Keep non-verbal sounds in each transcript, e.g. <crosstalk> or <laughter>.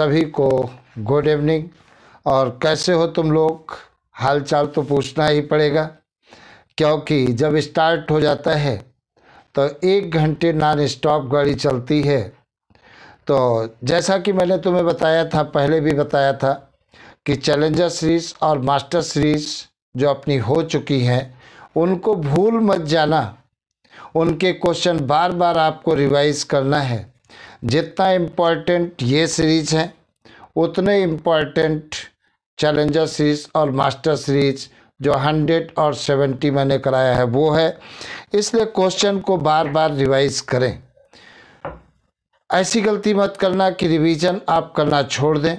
सभी को good evening और कैसे हो तुम लोग हाल चाल तो पूछना ही पड़ेगा क्योंकि जब स्टार्ट हो जाता है तो एक घंटे नॉन स्टॉप गाड़ी चलती है तो जैसा कि मैंने तुम्हें बताया था पहले भी बताया था कि चैलेंजर सीरीज़ और मास्टर सीरीज़ जो अपनी हो चुकी हैं उनको भूल मत जाना उनके क्वेश्चन बार बार आपको रिवाइज करना है जितना इम्पोर्टेंट ये सीरीज है उतने इम्पोर्टेंट चैलेंजर सीरीज और मास्टर सीरीज जो हंड्रेड और सेवेंटी मैंने कराया है वो है इसलिए क्वेश्चन को बार बार रिवाइज करें ऐसी गलती मत करना कि रिवीजन आप करना छोड़ दें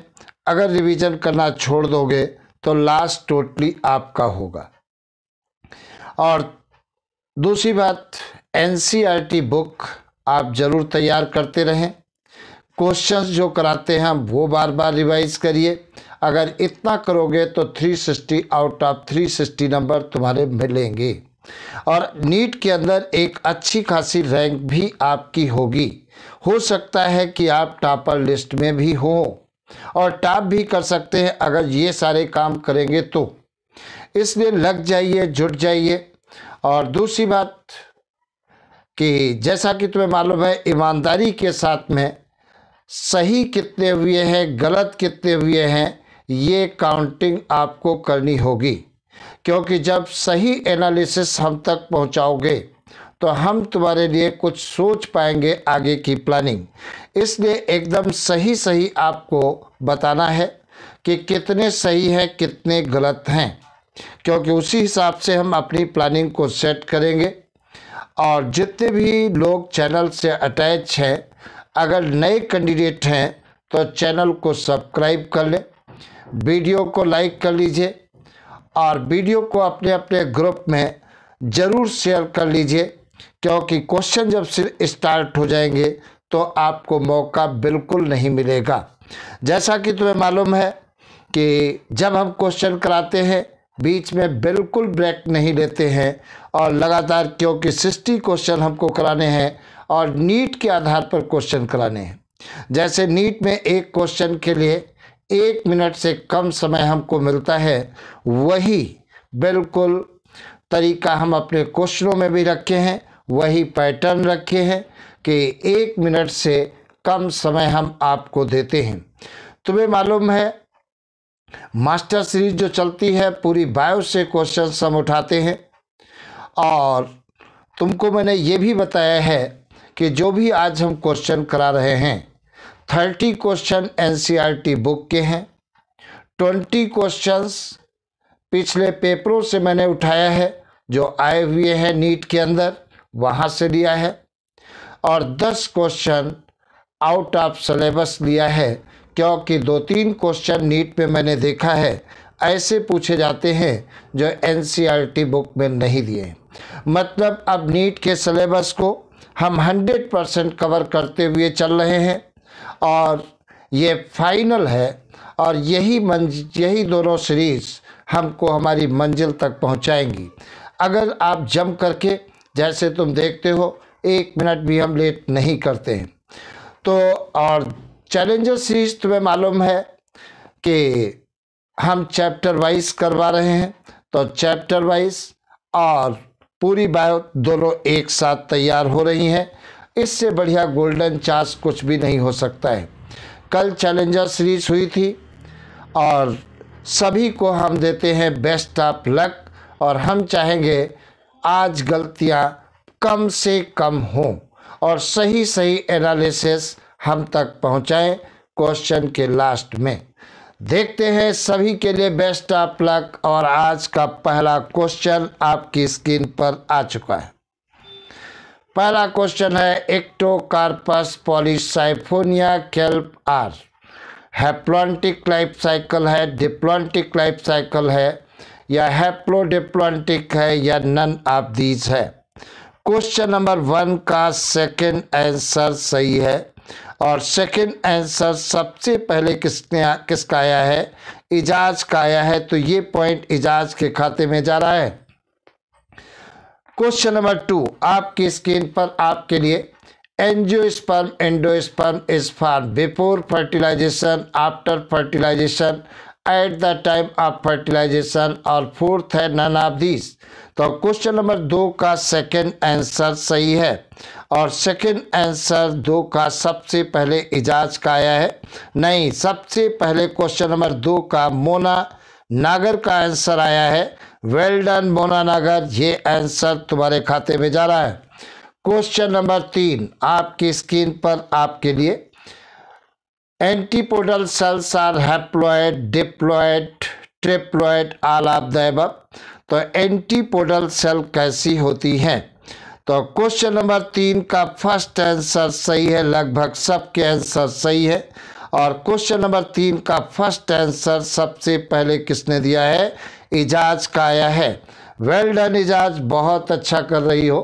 अगर रिवीजन करना छोड़ दोगे तो लास्ट टोटली आपका होगा और दूसरी बात एनसीईआरटी बुक आप ज़रूर तैयार करते रहें क्वेश्चंस जो कराते हैं वो बार बार रिवाइज करिए अगर इतना करोगे तो 360 आउट ऑफ 360 नंबर तुम्हारे मिलेंगे और नीट के अंदर एक अच्छी खासी रैंक भी आपकी होगी हो सकता है कि आप टॉपर लिस्ट में भी हो और टॉप भी कर सकते हैं अगर ये सारे काम करेंगे तो इसलिए लग जाइए जुट जाइए और दूसरी बात कि जैसा कि तुम्हें मालूम है ईमानदारी के साथ में सही कितने हुए हैं गलत कितने हुए हैं ये काउंटिंग आपको करनी होगी क्योंकि जब सही एनालिसिस हम तक पहुंचाओगे तो हम तुम्हारे लिए कुछ सोच पाएंगे आगे की प्लानिंग इसलिए एकदम सही सही आपको बताना है कि कितने सही हैं कितने गलत हैं क्योंकि उसी हिसाब से हम अपनी प्लानिंग को सेट करेंगे और जितने भी लोग चैनल से अटैच हैं अगर नए कैंडिडेट हैं तो चैनल को सब्सक्राइब कर लें वीडियो को लाइक कर लीजिए और वीडियो को अपने अपने ग्रुप में ज़रूर शेयर कर लीजिए क्योंकि क्वेश्चन जब स्टार्ट हो जाएंगे तो आपको मौका बिल्कुल नहीं मिलेगा जैसा कि तुम्हें मालूम है कि जब हम क्वेश्चन कराते हैं बीच में बिल्कुल ब्रेक नहीं लेते हैं और लगातार क्योंकि सिक्सटी क्वेश्चन हमको कराने हैं और नीट के आधार पर क्वेश्चन कराने हैं जैसे नीट में एक क्वेश्चन के लिए एक मिनट से कम समय हमको मिलता है वही बिल्कुल तरीका हम अपने क्वेश्चनों में भी रखे हैं वही पैटर्न रखे हैं कि एक मिनट से कम समय हम आपको देते हैं तुम्हें मालूम है मास्टर सीरीज जो चलती है पूरी बायो से क्वेश्चन हम उठाते हैं और तुमको मैंने ये भी बताया है कि जो भी आज हम क्वेश्चन करा रहे हैं थर्टी क्वेश्चन एनसीईआरटी बुक के हैं ट्वेंटी क्वेश्चंस पिछले पेपरों से मैंने उठाया है जो आए हुए हैं नीट के अंदर वहाँ से लिया है और दस क्वेश्चन आउट ऑफ सिलेबस लिया है क्योंकि दो तीन क्वेश्चन नीट पे मैंने देखा है ऐसे पूछे जाते हैं जो एन बुक e में नहीं दिए मतलब अब नीट के सिलेबस को हम 100 परसेंट कवर करते हुए चल रहे हैं और ये फाइनल है और यही मंज यही दोनों सीरीज़ हमको हमारी मंजिल तक पहुंचाएंगी अगर आप जम करके जैसे तुम देखते हो एक मिनट भी हम लेट नहीं करते हैं तो और चैलेंजर सीरीज तुम्हें मालूम है कि हम चैप्टर वाइज करवा रहे हैं तो चैप्टर वाइज और पूरी बायो दोनों एक साथ तैयार हो रही हैं इससे बढ़िया गोल्डन चांस कुछ भी नहीं हो सकता है कल चैलेंजर सीरीज हुई थी और सभी को हम देते हैं बेस्ट ऑफ लक और हम चाहेंगे आज गलतियां कम से कम हों और सही सही एनालिसिस हम तक पहुँचाएँ क्वेश्चन के लास्ट में देखते हैं सभी के लिए बेस्ट ऑफ लक और आज का पहला क्वेश्चन आपकी स्क्रीन पर आ चुका है पहला क्वेश्चन है ectocarpus polysiphonia kelp are haplontic life cycle है डिप्लॉन्टिक लाइफ साइकिल है या हैप्लोडिप्लॉन्टिक है या नन ऑफ दीज है क्वेश्चन नंबर वन का सेकंड आंसर सही है और सेकंड आंसर सबसे पहले किसने किसका आया है इजाज का आया है तो ये पॉइंट इजाज के खाते में जा रहा है क्वेश्चन नंबर टू आपकी स्क्रीन पर आपके लिए angiosperm sperm is form before fertilization after fertilization at the time of fertilization और फोर्थ है नन ऑफ दीज तो क्वेश्चन नंबर दो का सेकंड आंसर सही है और सेकंड आंसर दो का सबसे पहले इजाज का आया है नहीं सबसे पहले क्वेश्चन नंबर दो का मोना नागर का आंसर आया है वेल डन मोना नागर ये आंसर तुम्हारे खाते में जा रहा है क्वेश्चन नंबर तीन आपकी स्क्रीन पर आपके लिए antipodal cells are haploid diploid triploid all of the तो एंटीपोडल सेल कैसी होती हैं तो क्वेश्चन नंबर तीन का फर्स्ट आंसर सही है लगभग सबके आंसर सही है और क्वेश्चन नंबर तीन का फर्स्ट आंसर सबसे पहले किसने दिया है इजाज का आया है वेल डन इजाज बहुत अच्छा कर रही हो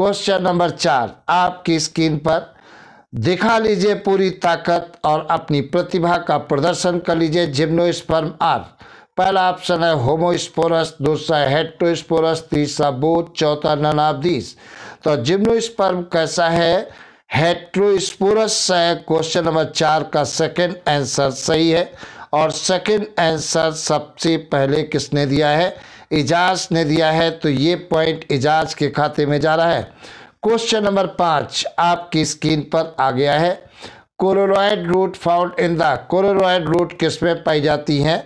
क्वेश्चन नंबर चार आपकी स्क्रीन पर दिखा लीजिए पूरी ताकत और अपनी प्रतिभा का प्रदर्शन कर लीजिए जिम्नोस्पर्म आर पहला ऑप्शन है होमोस्पोरस दूसरा हेट्रोस्पोरस तीसरा बोध चौथा ननाबदीस तो जिम्नोस्पर्म कैसा है हेट्रोस्पोरस है क्वेश्चन नंबर चार का सेकंड आंसर सही है और सेकंड आंसर सबसे पहले किसने दिया है इजाज ने दिया है तो ये पॉइंट इजाज के खाते में जा रहा है क्वेश्चन नंबर पाँच आपकी स्क्रीन पर आ गया है coralloid root found in the coralloid root किस में पाई जाती हैं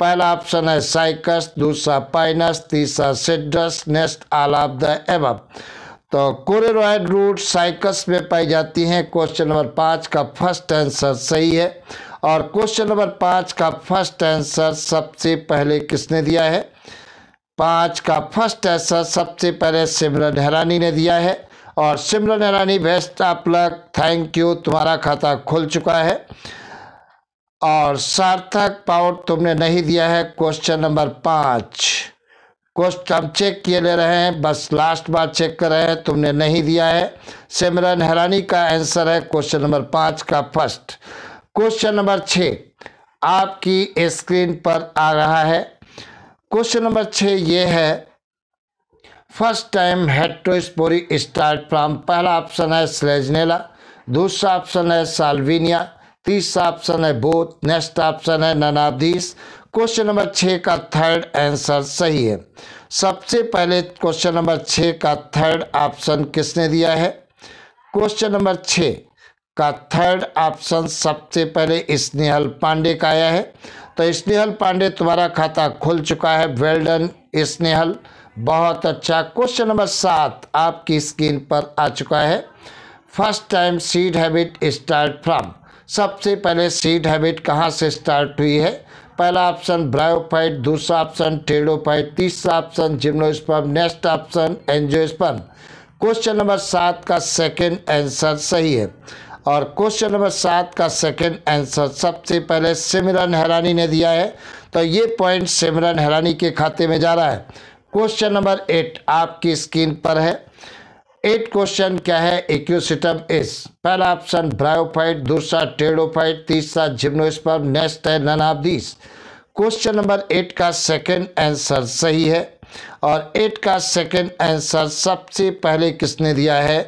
पहला ऑप्शन है साइकस दूसरा पाइनस तीसरा cedrus next all of the above तो कोरेरॉयड रूट साइकस में पाई जाती हैं क्वेश्चन नंबर पाँच का फर्स्ट आंसर सही है और क्वेश्चन नंबर पाँच का फर्स्ट आंसर सबसे पहले किसने दिया है पाँच का फर्स्ट आंसर सबसे पहले सिमरन हैरानी ने दिया है और सिमरन हैरानी बेस्ट आप लग थैंक यू तुम्हारा खाता खुल चुका है और सार्थक पाउट तुमने नहीं दिया है क्वेश्चन नंबर पाँच क्वेश्चन हम चेक किए ले रहे हैं बस लास्ट बार चेक कर रहे हैं तुमने नहीं दिया है सिमरन हैरानी का आंसर है क्वेश्चन नंबर पाँच का फर्स्ट क्वेश्चन नंबर छः आपकी स्क्रीन पर आ रहा है क्वेश्चन नंबर छः ये है first time heterospory start from पहला ऑप्शन है स्लेजनेला दूसरा ऑप्शन है साल्विनिया तीसरा ऑप्शन है बोथ नेक्स्ट ऑप्शन है ननाबदीस क्वेश्चन नंबर छः का थर्ड आंसर सही है सबसे पहले क्वेश्चन नंबर छः का थर्ड ऑप्शन किसने दिया है क्वेश्चन नंबर छः का थर्ड ऑप्शन सबसे पहले स्नेहल पांडे का आया है तो स्नेहल पांडे तुम्हारा खाता खुल चुका है वेल्डन स्नेहल बहुत अच्छा क्वेश्चन नंबर सात आपकी स्क्रीन पर आ चुका है first time seed habit start from सबसे पहले सीड हैबिट कहाँ से स्टार्ट हुई है पहला ऑप्शन ब्रायोफाइट दूसरा ऑप्शन टेडोफाइट तीसरा option gymnosperm next option angiosperm question number सात का सेकंड आंसर सही है और क्वेश्चन नंबर सात का सेकंड आंसर सबसे पहले सिमरन हैरानी ने दिया है तो ये पॉइंट सिमरन हैरानी के खाते में जा रहा है क्वेश्चन नंबर एट आपकी स्क्रीन पर है एट क्वेश्चन क्या है एक्यूसिटम इस पहला ऑप्शन ब्रायोफाइट दूसरा टेडोफाइट तीसरा जिम्नोस्पर्म नेक्स्ट है none of this question number eight का सेकंड आंसर सही है और एट का सेकंड आंसर सबसे पहले किसने दिया है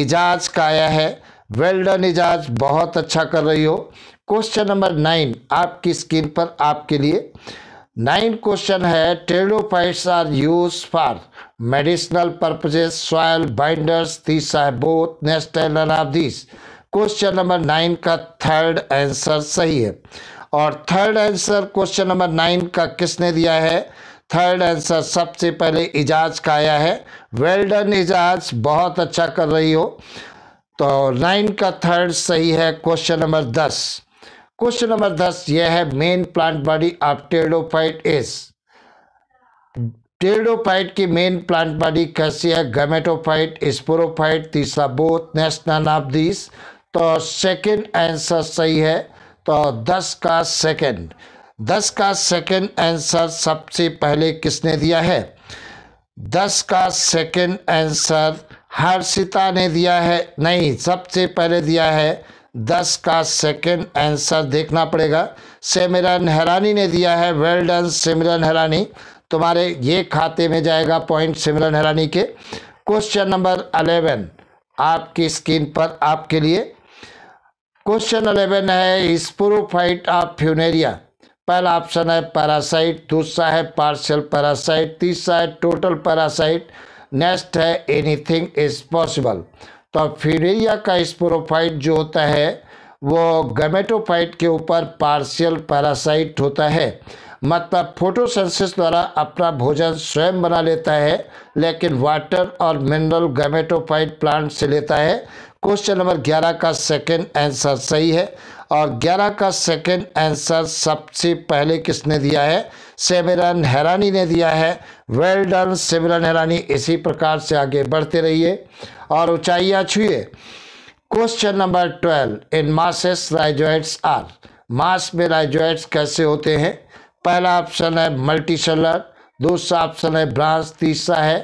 इजाज का आया है वेल्डन इजाज बहुत अच्छा कर रही हो क्वेश्चन नंबर नाइन आपकी स्क्रीन पर आपके लिए नाइन क्वेश्चन है pteridophytes are use for medicinal purposes soil binders this है both next of this question number nine का थर्ड आंसर सही है और third answer question number nine का किसने दिया है थर्ड आंसर सबसे पहले इजाज का आया है वेल डन इजाज बहुत अच्छा कर रही हो तो नाइन का थर्ड सही है क्वेश्चन नंबर दस क्वेश्चन नंबर दस यह है main plant body of pteridophyte is pteridophyte की मेन प्लांट बॉडी कैसी है गमेटोफाइट स्पोरोफाइट तीसरा बोथ नेशनल ऑफ दिस तो सेकंड आंसर सही है तो दस का सेकंड दस का सेकंड आंसर सबसे पहले किसने दिया है दस का सेकंड आंसर हर्षिता ने दिया है नहीं सबसे पहले दिया है दस का सेकंड आंसर देखना पड़ेगा सेमिरन हैरानी ने दिया है वेल डन सिमरन हैरानी तुम्हारे ये खाते में जाएगा पॉइंट सिमरन हैरानी के क्वेश्चन नंबर अलेवन आपकी स्क्रीन पर आपके लिए क्वेश्चन अलेवन है स्पोरोफाइट ऑफ फ्यूनेरिया पहला ऑप्शन है पैरासाइट दूसरा है पार्शियल पैरासाइट तीसरा है टोटल पैरासाइट नेक्स्ट है एनीथिंग इज पॉसिबल तो फिरेया का स्पोरोफाइट जो होता है वो गमेटोफाइट के ऊपर पार्शियल पैरासाइट होता है मतलब फोटोसेंसिस द्वारा अपना भोजन स्वयं बना लेता है लेकिन वाटर और मिनरल गमेटोफाइट प्लांट से लेता है क्वेश्चन नंबर ग्यारह का सेकंड आंसर सही है और ग्यारह का सेकंड आंसर सबसे पहले किसने दिया है सेमरन हैरानी ने दिया है वेल डन सेमरन हैरानी इसी प्रकार से आगे बढ़ते रहिए और ऊंचाइयाँ छुए question number twelve in mosses rhizoids are moss में राइजोइड्स कैसे होते हैं पहला ऑप्शन है मल्टी सेलर दूसरा ऑप्शन है ब्रांच तीसरा है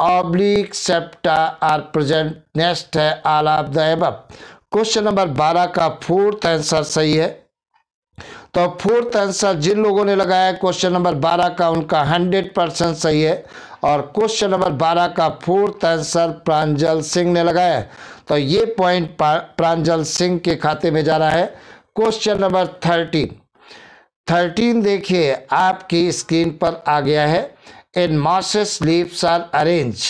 oblique septa are present next है all of the above question number बारह का फोर्थ आंसर सही है तो फोर्थ आंसर जिन लोगों ने लगाया क्वेश्चन नंबर बारह का उनका हंड्रेड परसेंट सही है और क्वेश्चन नंबर बारह का फोर्थ आंसर प्रांजल सिंह ने लगाया तो ये पॉइंट प्रांजल सिंह के खाते में जा रहा है क्वेश्चन नंबर थर्टीन थर्टीन देखिए आपकी स्क्रीन पर आ गया है in mosses leaves are arrange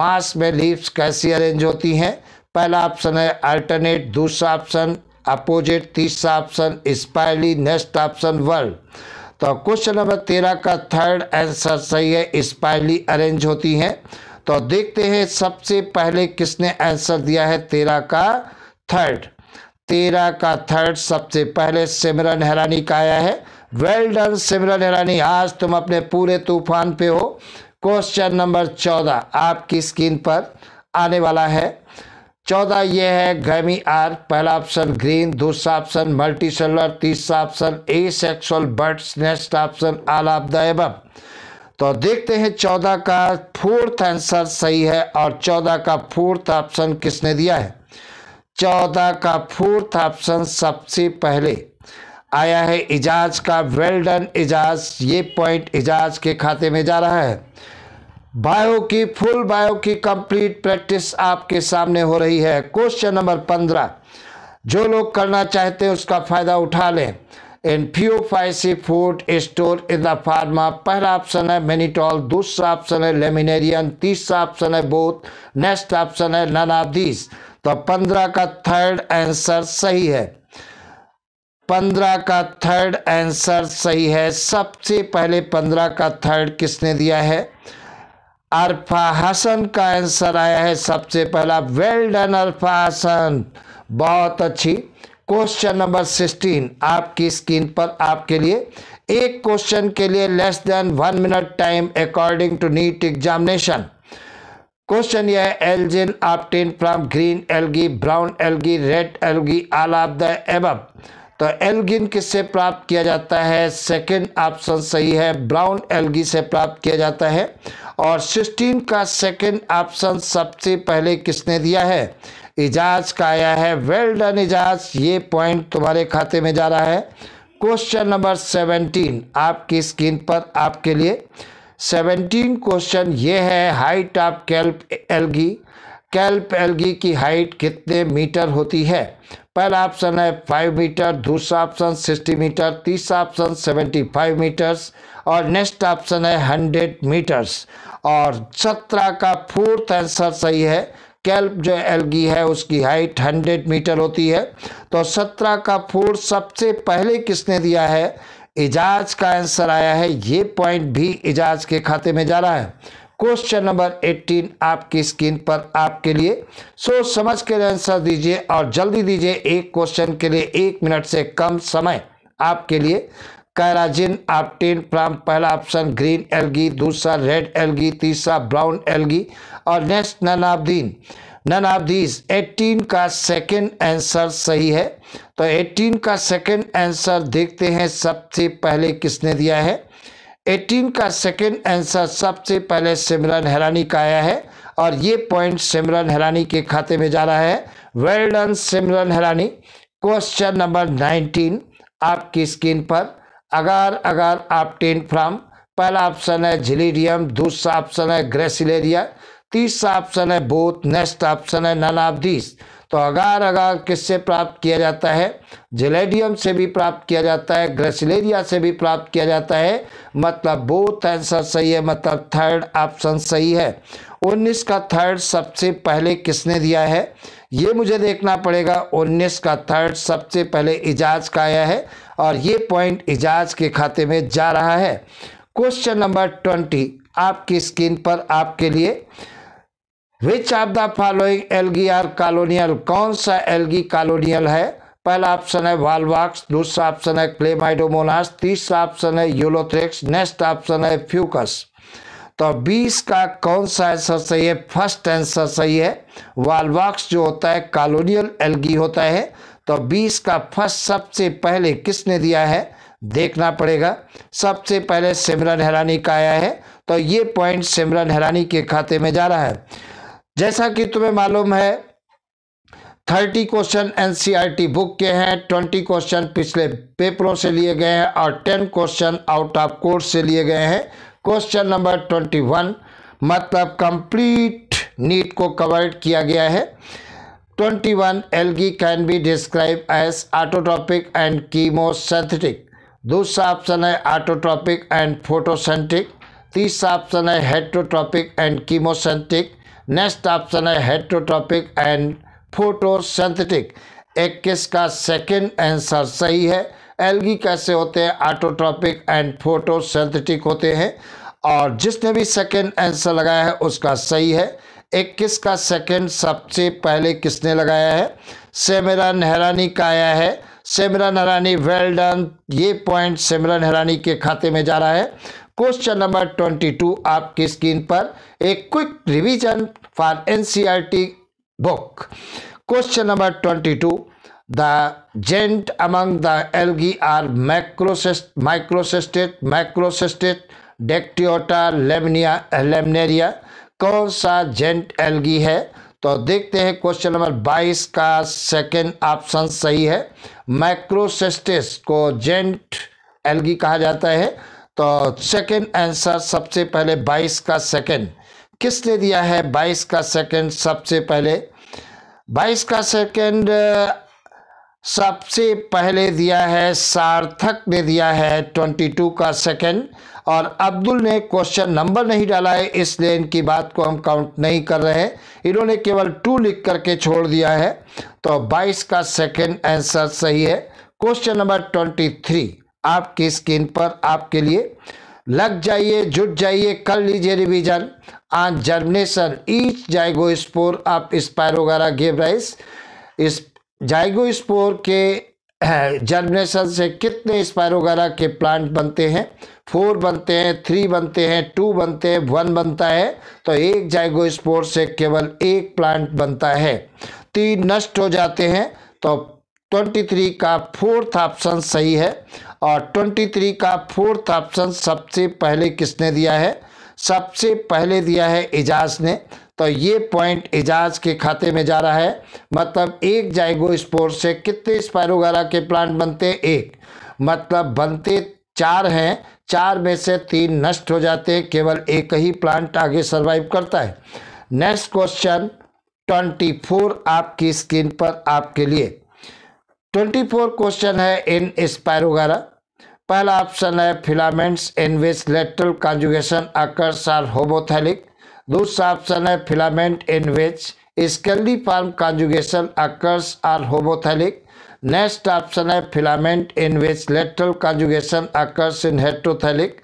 moss में लीव्स कैसी अरेंज होती हैं पहला ऑप्शन है अल्टरनेट दूसरा ऑप्शन अपोजिट तीसरा option spiral next option whorled तो क्वेश्चन नंबर तेरह का थर्ड आंसर सही है स्पाइली अरेंज होती हैं तो देखते हैं सबसे पहले किसने आंसर दिया है तेरह का थर्ड तेरह का थर्ड सबसे पहले सिमरन हैरानी का आया है वेल डन सिमरन हैरानी आज तुम अपने पूरे तूफान पे हो क्वेश्चन नंबर चौदह आपकी स्क्रीन पर आने वाला है चौदह ये है गैमी आर पहला ऑप्शन ग्रीन दूसरा ऑप्शन मल्टी सेलर तीसरा option asexual buds next option all of the above तो देखते हैं चौदह का फोर्थ आंसर सही है और चौदह का फोर्थ ऑप्शन किसने दिया है चौदह का फोर्थ ऑप्शन सबसे पहले आया है इजाज का वेल डन इजाज ये पॉइंट इजाज के खाते में जा रहा है बायो की फुल बायो की कंप्लीट प्रैक्टिस आपके सामने हो रही है क्वेश्चन नंबर पंद्रह जो लोग करना चाहते हैं उसका फ़ायदा उठा लें in phaeophyceae food store in the form of पहला ऑप्शन है मेनिटॉल दूसरा ऑप्शन है लेमिनेरियन तीसरा ऑप्शन है बोथ नेक्स्ट ऑप्शन है नन ऑफ दीज तो पंद्रह का थर्ड आंसर सही है पंद्रह का थर्ड आंसर सही है सबसे पहले पंद्रह का थर्ड किसने दिया है अरफा हसन का आंसर आया है सबसे पहला वेल डन अरफा हसन बहुत अच्छी क्वेश्चन नंबर सिक्सटीन आपकी स्क्रीन पर आपके लिए एक क्वेश्चन के लिए less than one minute time according to NEET examination question यह है algin obtain from green algae brown algae red algae all of the above तो एल्गिन किससे प्राप्त किया जाता है सेकंड ऑप्शन सही है ब्राउन एल्गी से प्राप्त किया जाता है और सिस्टीन का सेकंड ऑप्शन सबसे पहले किसने दिया है इजाज का आया है वेल डन इजाज ये पॉइंट तुम्हारे खाते में जा रहा है क्वेश्चन नंबर सेवेंटीन आपकी स्क्रीन पर आपके लिए सेवनटीन क्वेश्चन ये है height of kelp algae kelp algae की हाइट कितने मीटर होती है पहला ऑप्शन है फाइव मीटर दूसरा ऑप्शन सिक्सटी मीटर तीसरा ऑप्शन सेवेंटी फाइव मीटर्स और नेक्स्ट ऑप्शन है हंड्रेड मीटर्स और सत्रह का फोर्थ आंसर सही है कैल्प जो एल्गी है उसकी हाइट हंड्रेड मीटर होती है तो सत्रह का फोर्थ सबसे पहले किसने दिया है एजाज का आंसर आया है ये पॉइंट भी एजाज के खाते में जा रहा है क्वेश्चन नंबर 18 आपकी स्क्रीन पर आपके लिए सोच समझ के आंसर दीजिए और जल्दी दीजिए एक क्वेश्चन के लिए एक मिनट से कम समय आपके लिए कैराजिन आपटेन प्राम पहला ऑप्शन ग्रीन एलगी दूसरा रेड एलगी तीसरा ब्राउन एलगी और नेक्स्ट ननाबदीन नन ऑफ दीज एटीन का सेकंड आंसर सही है तो एटीन का सेकंड आंसर देखते हैं सबसे पहले किसने दिया है एटीन का सेकेंड आंसर सबसे पहले सिमरन हैरानी का आया है और ये पॉइंट सिमरन हैरानी के खाते में जा रहा है well done Simran Hairani question number nineteen आपकी स्क्रीन पर अगर अगर आप टेन फ्राम पहला ऑप्शन है झिलीरियम दूसरा ऑप्शन है ग्रेसिलेरिया तीसरा ऑप्शन है बोथ नेक्स्ट ऑप्शन है नन ऑफ दिस तो अगार अगार किससे प्राप्त किया जाता है जिलेडियम से भी प्राप्त किया जाता है ग्रेसिलेरिया से भी प्राप्त किया जाता है मतलब बोथ आंसर सही है मतलब थर्ड ऑप्शन सही है उन्नीस का थर्ड सबसे पहले किसने दिया है ये मुझे देखना पड़ेगा उन्नीस का थर्ड सबसे पहले इजाज का आया है और ये पॉइंट इजाज के खाते में जा रहा है क्वेश्चन नंबर ट्वेंटी आपकी स्क्रीन पर आपके लिए which of the following algae are colonial कौन सा एलगी कॉलोनियल है पहला ऑप्शन है वालवाक्स दूसरा ऑप्शन है क्लेमाइडोमोनास तीसरा ऑप्शन है यूलोथ्रेक्स नेक्स्ट ऑप्शन है फ्यूकस तो बीस का कौन सा आंसर सही है फर्स्ट आंसर सही है वालवाक्स जो होता है कॉलोनियल एलगी होता है तो बीस का फर्स्ट सबसे पहले किसने दिया है देखना पड़ेगा सबसे पहले सिमरन हैरानी का आया है तो ये पॉइंट सिमरन हैरानी के खाते में जा रहा है जैसा कि तुम्हें मालूम है thirty question NCERT e book के हैं ट्वेंटी क्वेश्चन पिछले पेपरों से लिए गए हैं और ten question out of course से लिए गए हैं क्वेश्चन नंबर ट्वेंटी वन मतलब कंप्लीट नीट को कवर्ड किया गया है ट्वेंटी वन गी can be describe as autotrophic and chemosynthetic दूसरा ऑप्शन है आटोट्रॉपिक एंड फोटोसेंटिक तीसरा ऑप्शन है heterotrophic and chemosynthetic next option है हेट्रोटॉपिक एंड फोटोसेंथेटिक किस का सेकेंड आंसर सही है एलगी कैसे होते हैं आटोट्रॉपिक एंड फोटोसेंथेटिक होते हैं और जिसने भी सेकेंड आंसर लगाया है उसका सही है किस का सेकेंड सबसे पहले किसने लगाया है सेमरा नहरानी का आया है सेमरा नहरानी वेल डन ये पॉइंट सेमरा नहरानी के खाते में जा रहा है क्वेश्चन नंबर ट्वेंटी टू आपकी स्क्रीन पर एक quick revision for NCERT question number twenty two the giant among the algae are macrocyst macrocystis macrocystis dictyota laminaria laminaria कौन सा जेंट एल्गी है तो देखते हैं क्वेश्चन नंबर 22 का सेकंड ऑप्शन सही है माइक्रोसिस्टिस को जेंट एलगी कहा जाता है तो सेकेंड आंसर सबसे पहले बाईस का सेकेंड किसने दिया है बाईस का सेकेंड सबसे पहले बाईस का सेकेंड सबसे पहले दिया है सार्थक ने दिया है ट्वेंटी टू का सेकंड और अब्दुल ने क्वेश्चन नंबर नहीं डाला है इसलिए इनकी बात को हम काउंट नहीं कर रहे हैं इन्होंने केवल टू लिख करके छोड़ दिया है तो बाईस का सेकंड आंसर सही है क्वेश्चन नंबर ट्वेंटी थ्री आपकी स्किन पर आपके लिए लग जाइए जुट जाइए कर लीजिए revision on germination each spore आप स्पायरोगारा गेव राइस इस स्पोर के जर्मिनेशन <clears throat> से कितने स्पायरोगारा के प्लांट बनते हैं फोर बनते हैं थ्री बनते हैं टू बनते हैं वन बनता है तो एक जाइगोस्पोर से केवल एक प्लांट बनता है तीन नष्ट हो जाते हैं तो थ्री का फोर्थ ऑप्शन सही है और थ्री का फोर्थ ऑप्शन सबसे पहले किसने दिया है सबसे पहले दिया है एजाज ने तो ये पॉइंट एजाज के खाते में जा रहा है मतलब एक जाइगो स्पोर से कितने स्पायरोगारा के प्लांट बनते हैं एक मतलब बनते चार हैं चार में से तीन नष्ट हो जाते हैं केवल एक ही प्लांट आगे सर्वाइव करता है नेक्स्ट क्वेश्चन ट्वेंटी फोर आपकी स्क्रीन पर आपके लिए ट्वेंटी फोर क्वेश्चन है इन स्पायरोगारा पहला ऑप्शन है filaments in which lateral conjugation occurs are homothallic दूसरा ऑप्शन है filament in which scalariform conjugation occurs are homothallic next option है filament in which lateral conjugation occurs in heterothallic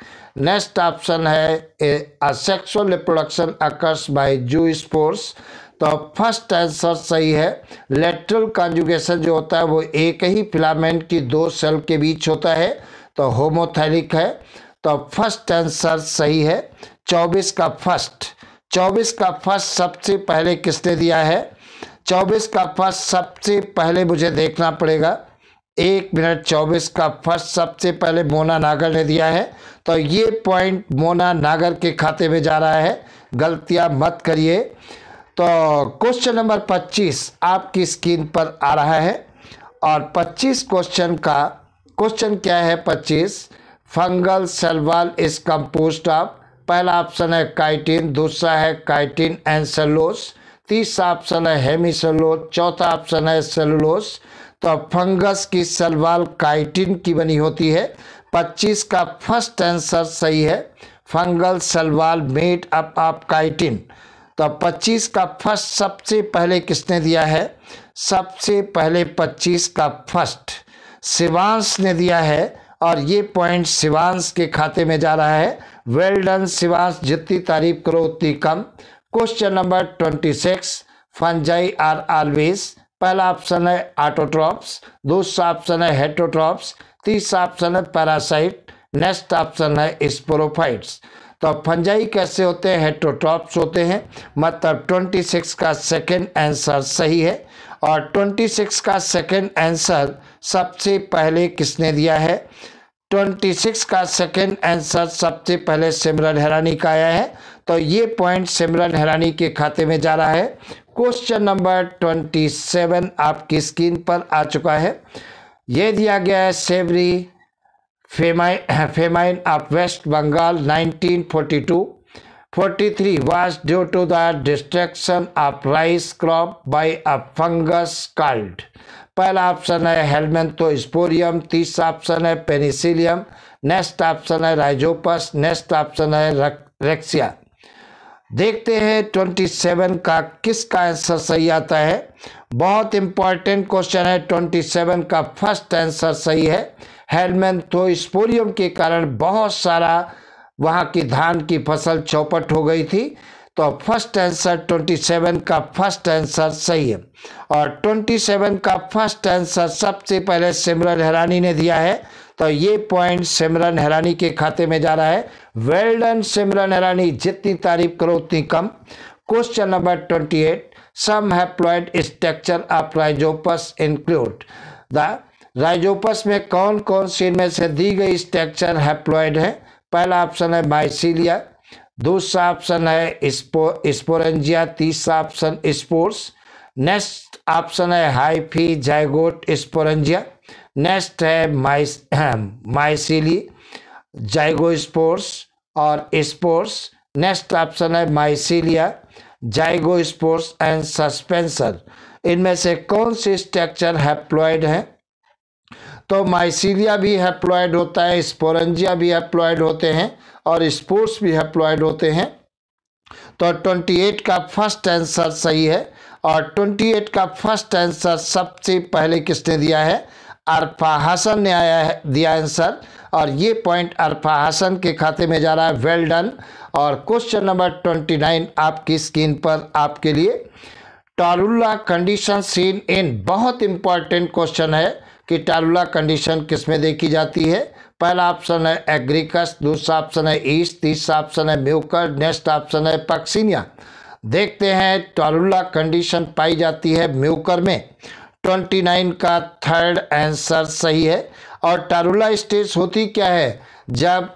next option है sexual reproduction occurs by zoospores तो first answer सही है lateral conjugation जो होता है वो एक ही फिलामेंट की दो सेल के बीच होता है तो होमोथैलिक है तो फर्स्ट आंसर सही है चौबीस का फर्स्ट चौबीस का फर्स्ट सबसे पहले किसने दिया है चौबीस का फर्स्ट सबसे पहले मुझे देखना पड़ेगा एक मिनट चौबीस का फर्स्ट सबसे पहले मोना नागर ने दिया है तो ये पॉइंट मोना नागर के खाते में जा रहा है गलतियाँ मत करिए तो क्वेश्चन नंबर 25 आपकी स्क्रीन पर आ रहा है और 25 क्वेश्चन का क्वेश्चन क्या है 25 fungal cell wall is composed of पहला ऑप्शन है काइटिन दूसरा है काइटिन एंड सेलोस तीसरा ऑप्शन है हेमीसेलोस चौथा ऑप्शन है सेलुलोस तो फंगस की सेलवाल काइटिन की बनी होती है 25 का फर्स्ट आंसर सही है fungal cell wall made up of chitin तो 25 का फर्स्ट सबसे पहले किसने दिया है सबसे पहले 25 का फर्स्ट शिवांश ने दिया है और ये पॉइंट शिवांश के खाते में जा रहा है वेल डन शिवांश जितनी तारीफ करो उतनी कम question number 26 fungi are always पहला ऑप्शन है आटोट्रॉप्स दूसरा ऑप्शन है हेटोट्रॉप्स तीसरा ऑप्शन है पैरासाइट नेक्स्ट ऑप्शन है स्पोरोफाइट्स तो अब फंजाई कैसे होते हैं हेट्रोटॉप्स होते हैं मतलब 26 का सेकेंड आंसर सही है और 26 का सेकेंड आंसर सबसे पहले किसने दिया है 26 का सेकेंड आंसर सबसे पहले सिमरन हैरानी का आया है तो ये पॉइंट सिमरन हैरानी के खाते में जा रहा है क्वेश्चन नंबर 27 आपकी स्क्रीन पर आ चुका है ये दिया गया है severe famine of West Bengal 1942 43 was due to the destruction of rice crop by a fungus called पहला ऑप्शन है स्पोरियम तीसरा ऑप्शन है पेनिसिलियम नेक्स्ट ऑप्शन है राइजोपस नेक्स्ट ऑप्शन है रेक्सिया देखते हैं ट्वेंटी सेवन का किसका आंसर सही आता है बहुत इंपॉर्टेंट क्वेश्चन है ट्वेंटी सेवन का फर्स्ट आंसर सही है हेलमेंथोस्पोरियम के कारण बहुत सारा वहाँ की धान की फसल चौपट हो गई थी तो फर्स्ट आंसर 27 का फर्स्ट आंसर सही है और 27 का फर्स्ट आंसर सबसे पहले सिमरन हैरानी ने दिया है तो ये पॉइंट सिमरन हैरानी के खाते में जा रहा है वेल डन सिमरन हैरानी जितनी तारीफ करो उतनी कम question number 28 some haploid structure of rhizopus include the rhizopus में कौन कौन सी इनमें से दी गई स्ट्रक्चर हैप्लॉयड है पहला ऑप्शन है माइसिलिया दूसरा ऑप्शन है स्पो स्पोरेंजिया तीसरा ऑप्शन स्पोर्स नेक्स्ट ऑप्शन है हाइफी जाइगोट स्पोरेंजिया नेक्स्ट है माइस माइसिली स्पोर्स और स्पोर्स नेक्स्ट ऑप्शन है माइसिलिया स्पोर्स एंड सस्पेंसर इनमें से कौन सी स्ट्रक्चर हैप्लॉयड है तो माइसीलिया भी हैप्लॉयड होता है स्पोरेंजिया भी हैप्लॉयड होते हैं और स्पोर्ट्स भी हैप्लॉयड होते हैं तो 28 का फर्स्ट आंसर सही है और 28 का फर्स्ट आंसर सबसे पहले किसने दिया है अरफा हसन ने आया है दिया आंसर और ये पॉइंट अरफा हसन के खाते में जा रहा है वेल डन और क्वेश्चन नंबर ट्वेंटी नाइन आपकी स्क्रीन पर आपके लिए टारुल्ला कंडीशन सीन इन बहुत इंपॉर्टेंट क्वेश्चन है कि टालुला कंडीशन किस में देखी जाती है पहला ऑप्शन है एग्रीकस दूसरा ऑप्शन है ईस्ट तीसरा ऑप्शन है म्यूकर नेक्स्ट ऑप्शन है पक्सिनिया देखते हैं टालुला कंडीशन पाई जाती है म्यूकर में 29 का थर्ड आंसर सही है और टारुला स्टेज होती क्या है जब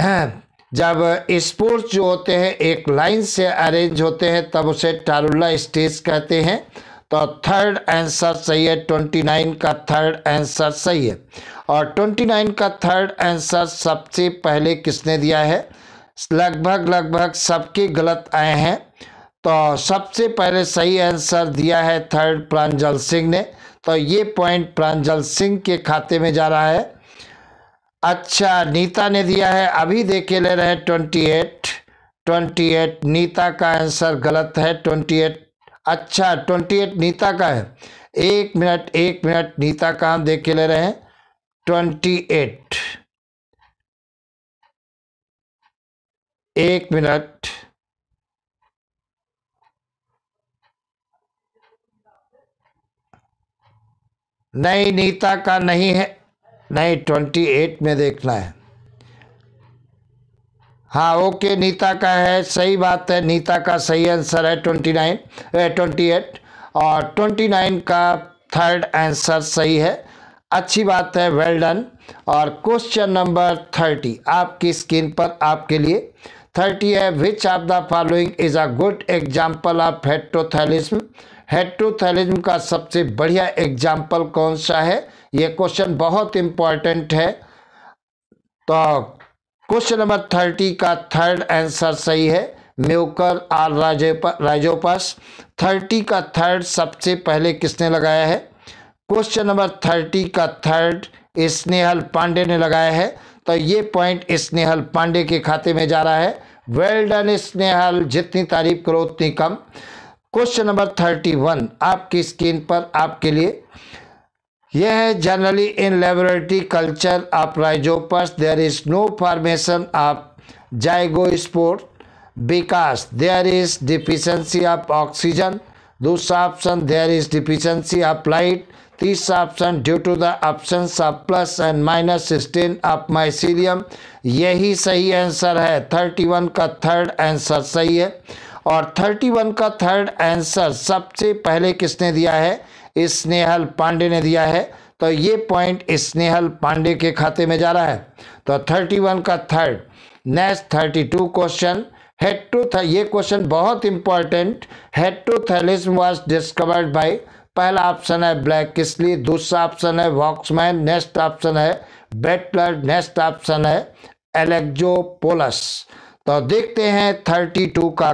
<clears throat> जब स्पोर्ट्स जो होते हैं एक लाइन से अरेंज होते हैं तब उसे टारुला स्टेज कहते हैं तो थर्ड आंसर सही है ट्वेंटी नाइन का थर्ड आंसर सही है और ट्वेंटी नाइन का थर्ड आंसर सबसे पहले किसने दिया है लगभग लगभग सबके गलत आए हैं तो सबसे पहले सही आंसर दिया है थर्ड प्रांजल सिंह ने तो ये पॉइंट प्रांजल सिंह के खाते में जा रहा है अच्छा नीता ने दिया है अभी देखे ले रहे हैं twenty eight twenty eight Nita का आंसर गलत है ट्वेंटी एट अच्छा ट्वेंटी एट नीता का है एक मिनट एक मिनट नीता का हम देख के ले रहे हैं ट्वेंटी एट एक मिनट नहीं नीता का नहीं है नहीं ट्वेंटी एट में देखना है हाँ ओके नीता का है सही बात है नीता का सही आंसर है ट्वेंटी नाइन ट्वेंटी एट और ट्वेंटी नाइन का थर्ड आंसर सही है अच्छी बात है वेल डन और क्वेश्चन नंबर थर्टी आपकी स्क्रीन पर आपके लिए थर्टी है which of the following is a good example of heterothallism heterothallism का सबसे बढ़िया एग्जाम्पल कौन सा है ये क्वेश्चन बहुत इम्पॉर्टेंट है तो क्वेश्चन नंबर थर्टी का थर्ड आंसर सही है म्योकर आर राजोपास थर्टी का थर्ड सबसे पहले किसने लगाया है क्वेश्चन नंबर थर्टी का थर्ड स्नेहल पांडे ने लगाया है तो ये पॉइंट स्नेहल पांडे के खाते में जा रहा है वेल डन स्नेहल जितनी तारीफ करो उतनी कम क्वेश्चन नंबर थर्टी वन आपकी स्क्रीन पर आपके लिए यह generally in laboratory culture of Rhizopus there is no formation of zygospore because there is deficiency of oxygen दूसरा option there is deficiency of light तीसरा option due to the options of plus and minus sixteen of mycelium यही सही answer है thirty one का third answer सही है और thirty one का थर्ड आंसर सबसे पहले किसने दिया है स्नेहल पांडे ने दिया है तो ये पॉइंट स्नेहल पांडे के खाते में जा रहा है तो थर्टी वन का third next thirty two question heterothallism ये क्वेश्चन बहुत important was discovered by पहला ऑप्शन है ब्लैक किसली दूसरा ऑप्शन है वॉक्समैन नेक्स्ट ऑप्शन है बेटलर नेक्स्ट ऑप्शन है एलेक्जोपोलस तो देखते हैं थर्टी टू का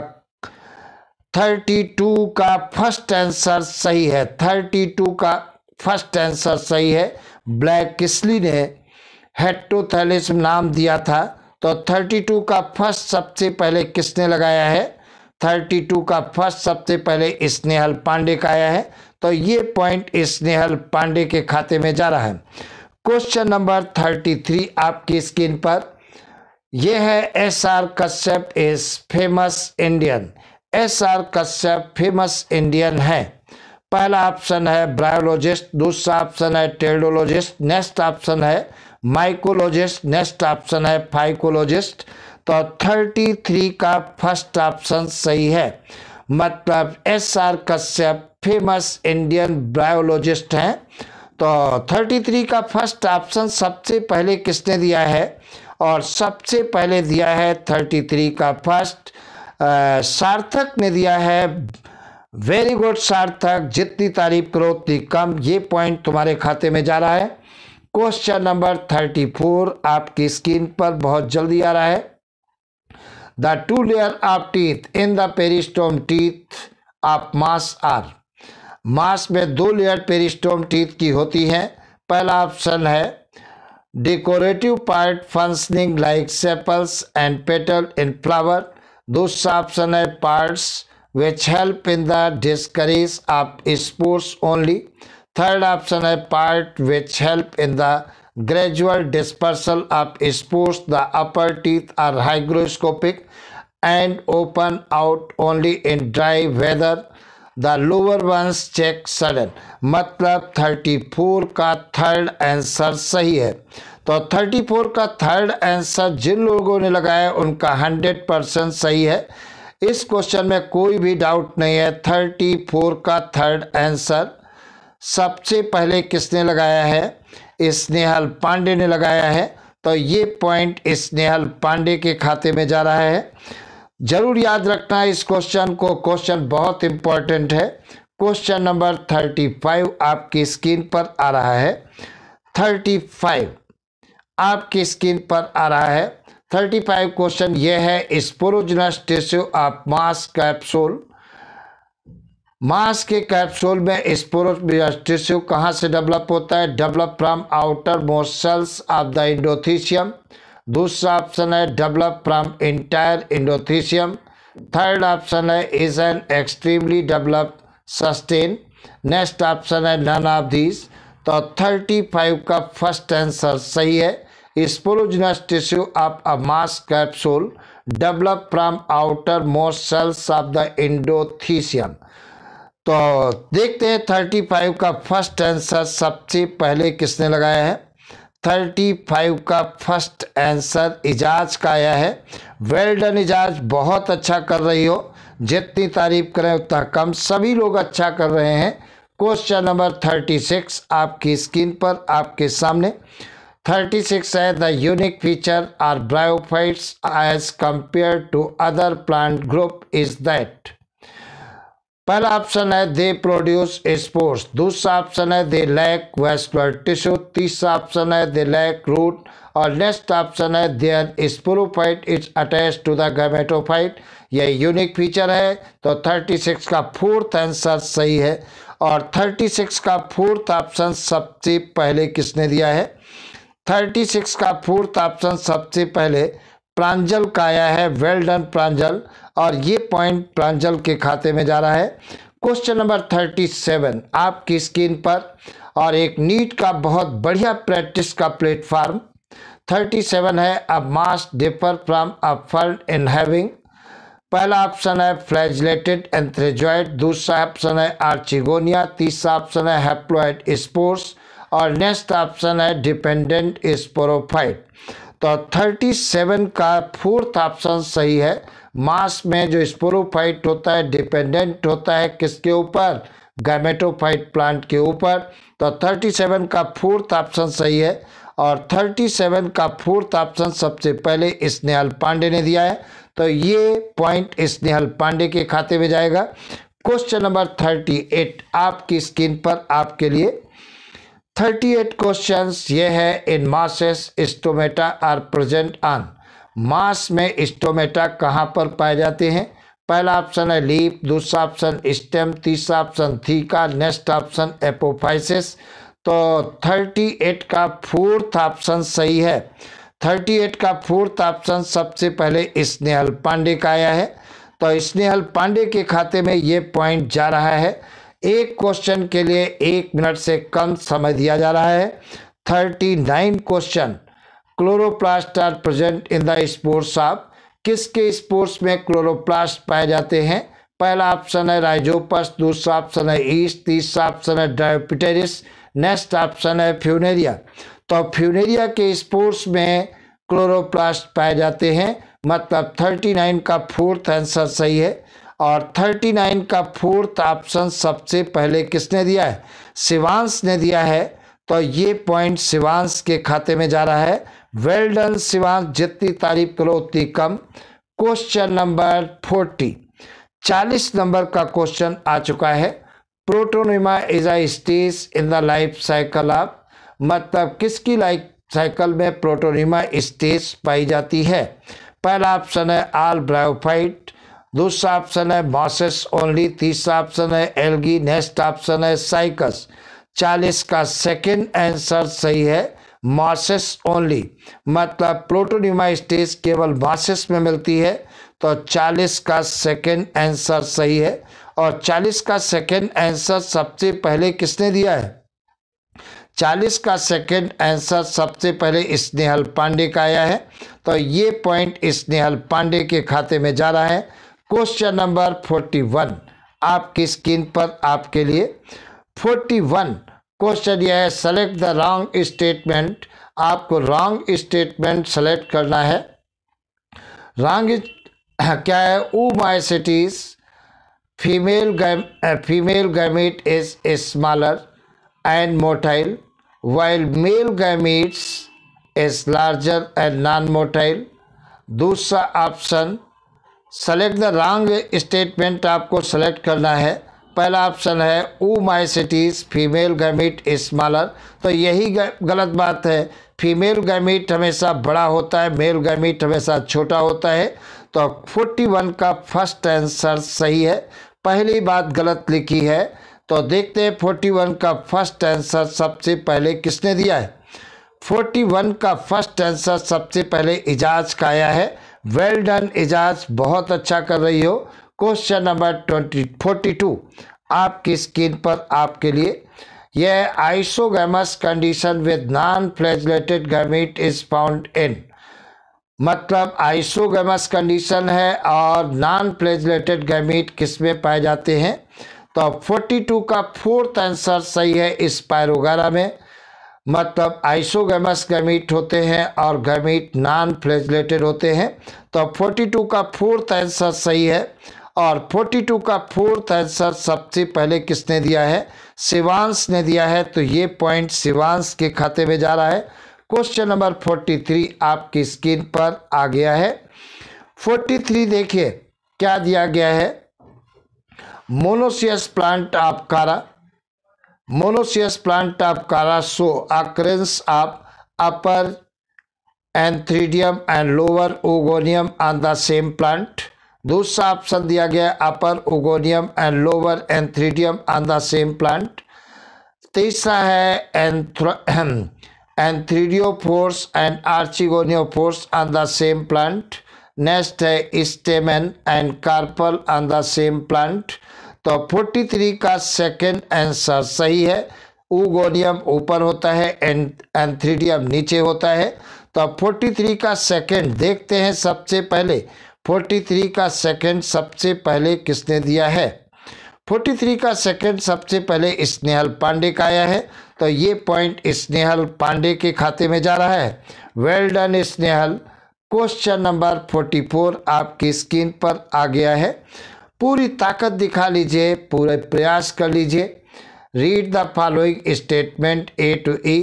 थर्टी टू का फर्स्ट आंसर सही है थर्टी टू का फर्स्ट आंसर सही है ब्लैक किसली ने हेट्रोथैलिस नाम दिया था तो थर्टी टू का फर्स्ट सबसे पहले किसने लगाया है थर्टी टू का फर्स्ट सबसे पहले स्नेहल पांडे का आया है तो ये पॉइंट स्नेहल पांडे के खाते में जा रहा है क्वेश्चन नंबर थर्टी थ्री आपकी स्क्रीन पर यह है S R Kashyap is famous Indian S R Kashyap famous Indian है पहला ऑप्शन है ब्रायोलॉजिस्ट दूसरा ऑप्शन है टेडोलॉजिस्ट नेक्स्ट ऑप्शन है माइकोलॉजिस्ट नेक्स्ट ऑप्शन है फाइकोलॉजिस्ट तो थर्टी थ्री का फर्स्ट ऑप्शन सही है मतलब S R Kashyap famous Indian bryologist हैं तो थर्टी थ्री का फर्स्ट ऑप्शन सबसे पहले किसने दिया है और सबसे पहले दिया है थर्टी थ्री का फर्स्ट सार्थक ने दिया है वेरी गुड सार्थक जितनी तारीफ करो उतनी कम ये पॉइंट तुम्हारे खाते में जा रहा है क्वेश्चन नंबर थर्टी फोर आपकी स्क्रीन पर बहुत जल्दी आ रहा है the two layer of teeth in the peristome teeth of moss are moss में दो लेयर पेरिस्टोम टीथ की होती हैं पहला ऑप्शन है decorative part functioning like sepals and petal in flower दूसरा ऑप्शन है parts which help in the discharges of spores only third option है part which help in the gradual dispersal of spores the upper teeth are hygroscopic and open out only in dry weather the lower ones check sudden मतलब thirty four का third answer सही है तो 34 का third answer जिन लोगों ने लगाया उनका 100 परसेंट सही है इस क्वेश्चन में कोई भी डाउट नहीं है 34 का थर्ड आंसर सबसे पहले किसने लगाया है स्नेहल पांडे ने लगाया है तो ये पॉइंट स्नेहल पांडे के खाते में जा रहा है जरूर याद रखना इस क्वेश्चन को क्वेश्चन बहुत इंपॉर्टेंट है क्वेश्चन नंबर थर्टी फाइव आपकी स्क्रीन पर आ रहा है थर्टी फाइव आपकी स्क्रीन पर आ रहा है थर्टी फाइव क्वेश्चन ये है sporogenous tissue of moss capsule moss के कैप्सूल में स्पोरोजनस टिश्यू कहाँ से डेवलप होता है develop from outermost cells of the endothecium दूसरा ऑप्शन है develop from entire endothecium third option है is an extremely develop sustain next option है नन ऑफ दीज तो थर्टी फाइव का फर्स्ट आंसर सही है sporogenous tissue of a moss capsule develop from outermost cells of the endothecium तो देखते हैं thirty five का फर्स्ट आंसर सबसे पहले किसने लगाया है थर्टी फाइव का फर्स्ट आंसर इजाज का आया है वेल डन इजाज बहुत अच्छा कर रही हो जितनी तारीफ करें उतना कम सभी लोग अच्छा कर रहे हैं क्वेश्चन नंबर थर्टी सिक्स आपकी स्क्रीन पर आपके सामने थर्टी सिक्स है the unique feature are bryophytes as compared to other plant group is that पहला ऑप्शन है दे प्रोड्यूस स्पोर्स दूसरा ऑप्शन है दे लैक वेस्कुलर टिश्यू तीसरा ऑप्शन है दे लैक रूट और नेक्स्ट ऑप्शन है their sporophyte is attach to the gametophyte यह unique feature है तो थर्टी सिक्स का फोर्थ आंसर सही है और 36 का फोर्थ ऑप्शन सबसे पहले किसने दिया है 36 का फोर्थ ऑप्शन सबसे पहले प्रांजल का आया है वेल डन प्रांजल और ये पॉइंट प्रांजल के खाते में जा रहा है क्वेश्चन नंबर 37 आपकी स्क्रीन पर और एक नीट का बहुत बढ़िया प्रैक्टिस का प्लेटफॉर्म 37 है a moss differ from a fern in having पहला ऑप्शन है फ्लैजलेटेड एंथ्रेजॉइड दूसरा ऑप्शन है आर्चिगोनिया तीसरा ऑप्शन है हेप्लोइड स्पोर्स और नेक्स्ट ऑप्शन है डिपेंडेंट स्पोरोफाइट तो 37 का फोर्थ ऑप्शन सही है मास में जो स्पोरोफाइट होता है डिपेंडेंट होता है किसके ऊपर गैमेटोफाइट प्लांट के ऊपर तो 37 का फोर्थ ऑप्शन सही है और 37 का फोर्थ ऑप्शन सबसे पहले स्नेहल पांडे ने दिया है तो ये पॉइंट स्नेहल पांडे के खाते में जाएगा क्वेश्चन नंबर थर्टी एट आपकी स्क्रीन पर आपके लिए थर्टी एट क्वेश्चन ये है in mosses stomata are present on moss में स्टोमेटा कहाँ पर पाए जाते हैं पहला ऑप्शन है लीप दूसरा ऑप्शन स्टेम तीसरा option theca next option apophysis तो थर्टी एट का फोर्थ ऑप्शन सही है 38 का फोर्थ ऑप्शन सबसे पहले स्नेहल पांडे का आया है तो स्नेहल पांडे के खाते में ये पॉइंट जा रहा है एक क्वेश्चन के लिए एक मिनट से कम समय दिया जा रहा है thirty nine question chloroplast are present in the spores of किसके स्पोर्ट्स में क्लोरोप्लास्ट पाए जाते हैं पहला ऑप्शन है राइजोपस दूसरा ऑप्शन है ईस्ट तीसरा ऑप्शन है डायोपिटेरिस नेक्स्ट ऑप्शन है फ्यूनेरिया तो फ्यूनेरिया के स्पोर्ट्स में क्लोरोप्लास्ट पाए जाते हैं मतलब 39 का फोर्थ आंसर सही है और 39 का फोर्थ ऑप्शन सबसे पहले किसने दिया है शिवांश ने दिया है तो ये पॉइंट शिवांश के खाते में जा रहा है वेल डन शिवांश जितनी तारीफ करो उतनी कम क्वेश्चन नंबर फोर्टी चालीस नंबर का क्वेश्चन आ चुका है protonema is a stage in the life cycle of मतलब किसकी लाइक साइकिल में प्रोटोनिमा स्टेज पाई जाती है पहला ऑप्शन है आल ब्रायोफाइट दूसरा ऑप्शन है मॉसेस ओनली तीसरा ऑप्शन है एल्गी नेक्स्ट ऑप्शन है साइकस चालीस का सेकेंड आंसर सही है मॉसेस ओनली मतलब प्रोटोनिमा स्टेज केवल मॉसेस में मिलती है तो चालीस का सेकेंड आंसर सही है और चालीस का सेकेंड आंसर सबसे पहले किसने दिया है चालीस का सेकंड आंसर सबसे पहले स्नेहल पांडे का आया है तो ये पॉइंट स्नेहल पांडे के खाते में जा रहा है क्वेश्चन नंबर फोर्टी वन आपकी स्क्रीन पर आपके लिए फोर्टी वन क्वेश्चन यह है सेलेक्ट द रॉन्ग स्टेटमेंट आपको रॉन्ग स्टेटमेंट सेलेक्ट करना है रॉन्ग <clears throat> क्या है ओ माय सिटीज़ फीमेल गैम female gamete is smaller and motile while male gametes is larger and non-motile दूसरा option select the wrong statement आपको सेलेक्ट करना है पहला ऑप्शन है oomycetes female gamete smaller तो यही गलत बात है फीमेल गैमिट हमेशा बड़ा होता है मेल गैमिट हमेशा छोटा होता है तो फोर्टी वन का फर्स्ट आंसर सही है पहली बात गलत लिखी है तो देखते हैं फोर्टी वन का फर्स्ट आंसर सबसे पहले किसने दिया है फोर्टी वन का फर्स्ट आंसर सबसे पहले इजाज का आया है वेल डन इजाज बहुत अच्छा कर रही हो question number twenty forty two आपकी स्क्रीन पर आपके लिए यह isogamous condition with non flagellated gamete is found in मतलब आइसोगेमस कंडीशन है और नॉन फ्लैजलेटेड गैमिट किस में पाए जाते हैं तो फोर्टी टू का फोर्थ आंसर सही है स्पायरोगारा में मतलब आइसोगेमस गमीट होते हैं और गमीट नॉन फ्लेजलेटेड होते हैं तो फोर्टी टू का फोर्थ आंसर सही है और फोर्टी टू का फोर्थ आंसर सबसे पहले किसने दिया है शिवांश ने दिया है तो ये पॉइंट शिवांश के खाते में जा रहा है क्वेश्चन नंबर फोर्टी थ्री आपकी स्क्रीन पर आ गया है फोर्टी थ्री देखिए क्या दिया गया है monoecious plant of Chara monoecious plant of Chara so occurrence of upper antheridium and lower oogonium on the same plant दूसरा ऑप्शन दिया गया upper oogonium and lower antheridium on the same plant तीसरा है antheridiophores and archegoniophores on the same plant next है stamen and carpel on the same plant तो 43 का second answer सही है उगोनियम ऊपर होता है एंड एंथ्रीडियम नीचे होता है तो 43 का सेकेंड देखते हैं सबसे पहले 43 का सेकेंड सबसे पहले किसने दिया है 43 का सेकेंड सबसे पहले स्नेहल पांडे का आया है तो ये पॉइंट स्नेहल पांडे के खाते में जा रहा है well done Snehal question number 44 आपकी स्क्रीन पर आ गया है पूरी ताकत दिखा लीजिए पूरे प्रयास कर लीजिए read the following statement A to E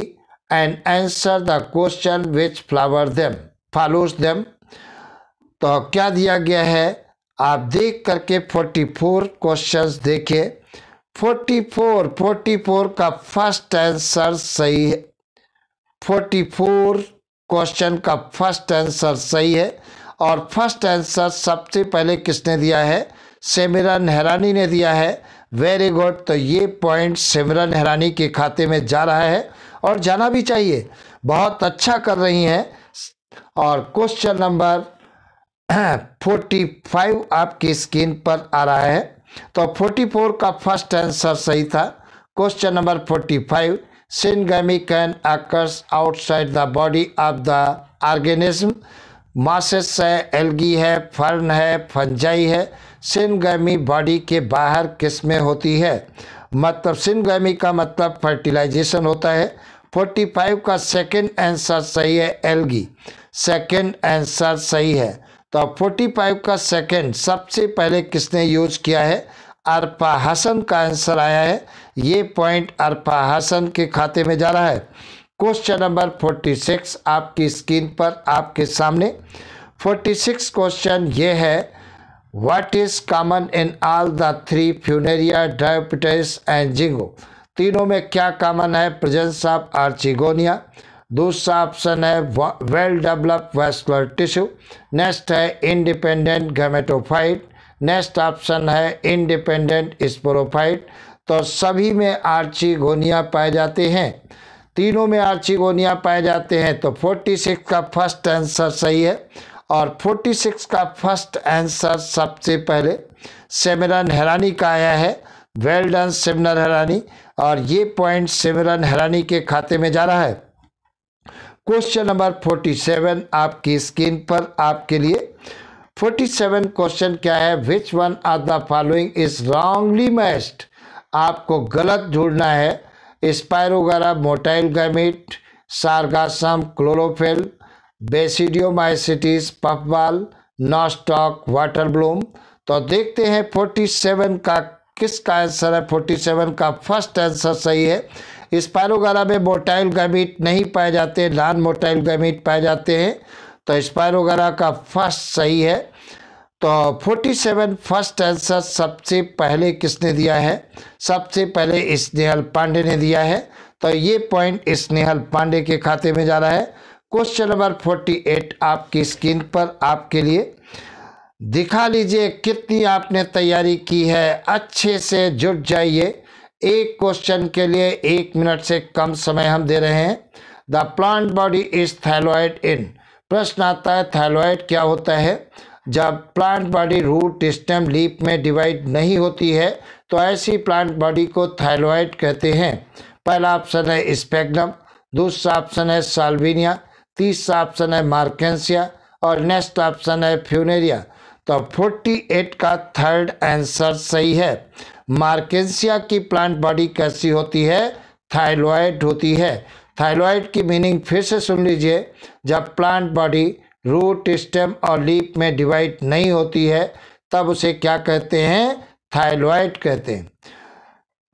and answer the question which flower them follows them तो क्या दिया गया है आप देख करके 44 क्वेश्चंस देखिए 44 44 का फर्स्ट आंसर सही है 44 क्वेश्चन का फर्स्ट आंसर सही है और फर्स्ट आंसर सबसे पहले किसने दिया है सेमिरा नेहरानी ने दिया है वेरी गुड तो ये पॉइंट सेमिरा नेहरानी के खाते में जा रहा है और जाना भी चाहिए बहुत अच्छा कर रही हैं और क्वेश्चन नंबर <clears throat> फोर्टी फाइव आपकी स्क्रीन पर आ रहा है तो फोर्टी फोर का फर्स्ट आंसर सही था question number forty five Syngamy can occur outside the body of the organism. Mosses है एल्गी है फर्न है फंजाई है सिनगैमी बॉडी के बाहर किस्में होती है मतलब सिनगैमी का मतलब फर्टिलाइजेशन होता है 45 का सेकंड आंसर सही है एल्गी सेकंड आंसर सही है तो 45 का सेकंड सबसे पहले किसने यूज किया है अरपा हसन का आंसर आया है ये पॉइंट अरफा हसन के खाते में जा रहा है क्वेश्चन नंबर फोर्टी सिक्स आपकी स्क्रीन पर आपके सामने फोर्टी सिक्स क्वेश्चन ये है what is common in all the three funaria diabetes and ginkgo तीनों में क्या कॉमन है प्रेजेंस ऑफ आर्चिगोनिया दूसरा ऑप्शन है well develop vascular tissue next है इंडिपेंडेंट गैमेटोफाइट नेक्स्ट ऑप्शन है इंडिपेंडेंट स्पोरोफाइट तो सभी में आर्ची गोनिया पाए जाते हैं तीनों में आर्ची गोनिया पाए जाते हैं तो 46 का फर्स्ट आंसर सही है और 46 का फर्स्ट आंसर सबसे पहले सेमरन हैरानी का आया है वेल डन सेमरन हैरानी और ये पॉइंट सेमरन हैरानी के खाते में जा रहा है क्वेश्चन नंबर 47 आपकी स्क्रीन पर आपके लिए 47 क्वेश्चन क्या है which one are the following is wrongly matched आपको गलत ढूंढना है spirogyra motile gamete sargassum chlorophyll basidiomycetes puffball nostoc water bloom तो देखते हैं 47 का किसका आंसर है 47 का फर्स्ट आंसर सही है स्पायरोगारा में मोटाइल गमिट नहीं पाए जाते नॉन मोटाइल गमीट पाए जाते हैं तो स्पायरोगारा का फर्स्ट सही है तो 47 फर्स्ट आंसर सबसे पहले किसने दिया है सबसे पहले स्नेहल पांडे ने दिया है तो ये पॉइंट स्नेहल पांडे के खाते में जा रहा है क्वेश्चन नंबर 48 आपकी स्क्रीन पर आपके लिए दिखा लीजिए कितनी आपने तैयारी की है अच्छे से जुट जाइए एक क्वेश्चन के लिए एक मिनट से कम समय हम दे रहे हैं the plant body is thalloid in प्रश्न आता है थायलॉयड क्या होता है जब plant body root stem leaf में डिवाइड नहीं होती है तो ऐसी प्लांट बॉडी को थायलॉयड कहते हैं पहला ऑप्शन है स्पेगनम दूसरा ऑप्शन है साल्विनिया तीसरा ऑप्शन है मार्केंसिया और नेक्स्ट ऑप्शन है फ्यूनेरिया तो 48 का थर्ड आंसर सही है मार्केंसिया की प्लांट बॉडी कैसी होती है थाइलोइड होती है थाइलॉयड की मीनिंग फिर से सुन लीजिए जब प्लांट बॉडी रूट स्टेम और लीप में डिवाइड नहीं होती है तब उसे क्या कहते हैं थायलॉयड कहते हैं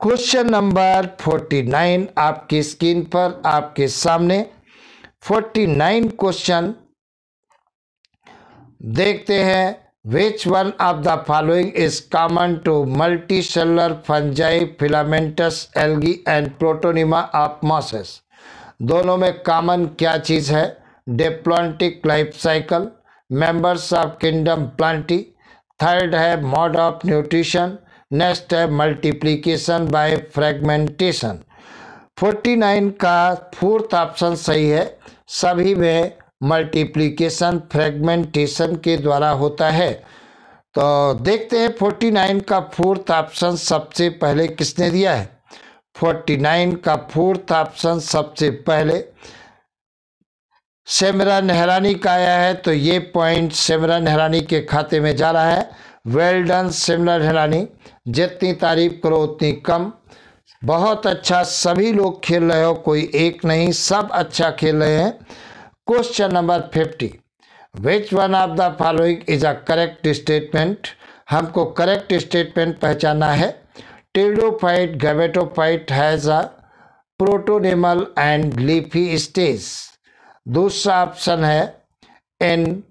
क्वेश्चन नंबर फोर्टी नाइन आपकी स्क्रीन पर आपके सामने फोर्टी नाइन क्वेश्चन देखते हैं which one of the following is common to multicellular fungi filamentous algae and protonema of mosses दोनों में कॉमन क्या चीज़ है diplontic life cycle members of kingdom plantae third है मोड ऑफ न्यूट्रिशन नेक्स्ट है मल्टीप्लीकेशन बाय फ्रेगमेंटेशन 49 का fourth option सही है सभी में मल्टीप्लीकेशन फ्रेगमेंटेशन के द्वारा होता है तो देखते हैं 49 का फोर्थ ऑप्शन सबसे पहले किसने दिया है 49 का फोर्थ ऑप्शन सबसे पहले सेमरा नहरानी का आया है तो ये पॉइंट सेमरा नहरानी के खाते में जा रहा है वेल डन सेमरा नहरानी जितनी तारीफ करो उतनी कम बहुत अच्छा सभी लोग खेल रहे हो कोई एक नहीं सब अच्छा खेल रहे हैं question number fifty which one of the following is a correct statement हमको करेक्ट स्टेटमेंट पहचाना है pteridophyte gametophyte has a protonemal and leafy stage दूसरा ऑप्शन है in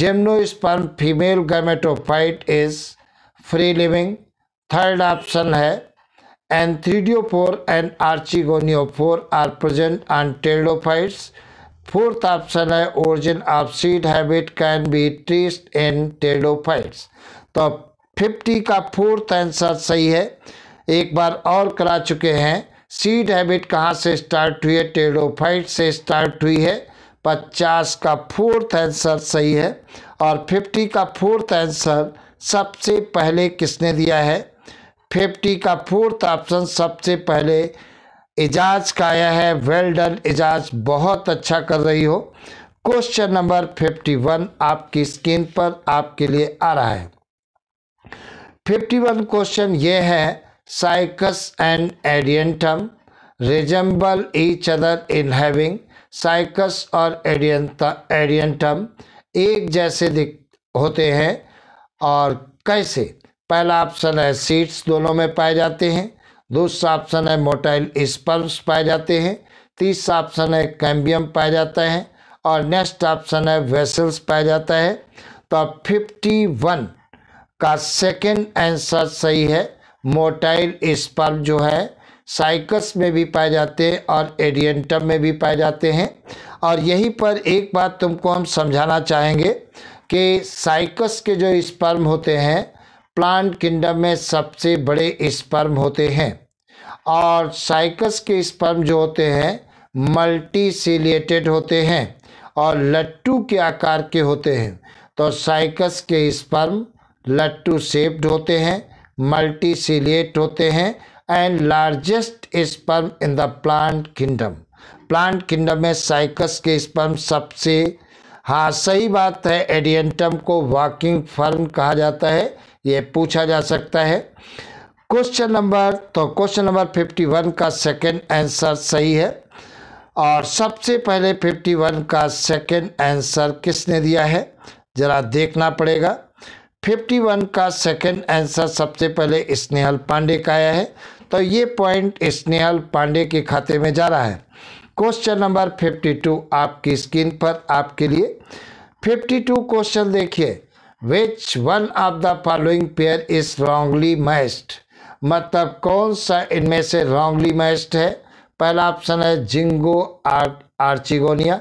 gymnosperm female gametophyte is free living third option है antheridiophore and archegoniophore are present on pteridophytes fourth option है origin of seed habit can be traced in pteridophytes तो fifty का fourth answer सही है एक बार और करा चुके हैं सीड हैबिट कहाँ से स्टार्ट हुई है टेडोफाइट से स्टार्ट हुई है पचास का फोर्थ आंसर सही है और फिफ्टी का फोर्थ आंसर सबसे पहले किसने दिया है फिफ्टी का फोर्थ ऑप्शन सबसे पहले इजाज का आया है वेल डन इजाज बहुत अच्छा कर रही हो क्वेश्चन नंबर फिफ्टी वन आपकी स्क्रीन पर आपके लिए आ रहा है फिफ्टी वन क्वेश्चन ये है cycas and adiantum resemble each other in having cycas और एडियंटम एक जैसे दिख होते हैं और कैसे पहला ऑप्शन है सीड्स दोनों में पाए जाते हैं दूसरा ऑप्शन है मोटाइल स्पर्म्स पाए जाते हैं तीसरा ऑप्शन है कैम्बियम पाया जाता है और नेक्स्ट ऑप्शन है वेसल्स पाया जाता है तो फिफ्टी वन का सेकेंड आंसर सही है मोटाइल स्पर्म जो है साइकस में भी पाए जाते हैं और एडियंटम में भी पाए जाते हैं और यहीं पर एक बात तुमको हम समझाना चाहेंगे कि साइकस के जो स्पर्म होते हैं प्लांट किंगडम में सबसे बड़े स्पर्म होते हैं और साइकस के स्पर्म जो होते हैं मल्टी सीलिएटेड होते हैं और लट्टू के आकार के होते हैं तो साइकस के स्पर्म लट्टू शेप्ड होते हैं मल्टीसिलिएट होते हैं and largest sperm in the plant kingdom plant kingdom में साइकस के स्पर्म सबसे हाँ सही बात है एडियंटम को वॉकिंग फर्म कहा जाता है ये पूछा जा सकता है क्वेश्चन नंबर तो क्वेश्चन नंबर फिफ्टी वन का सेकेंड आंसर सही है और सबसे पहले फिफ्टी वन का सेकेंड आंसर किसने दिया है ज़रा देखना पड़ेगा 51 का सेकंड आंसर सबसे पहले स्नेहल पांडे का आया है तो ये पॉइंट स्नेहल पांडे के खाते में जा रहा है क्वेश्चन नंबर 52 आपकी स्क्रीन पर आपके लिए 52 क्वेश्चन देखिए which one of the following pair is wrongly matched मतलब कौन सा इनमें से रॉन्गली मैस्ड है पहला ऑप्शन है जिंगो आर आर्चिगोनिया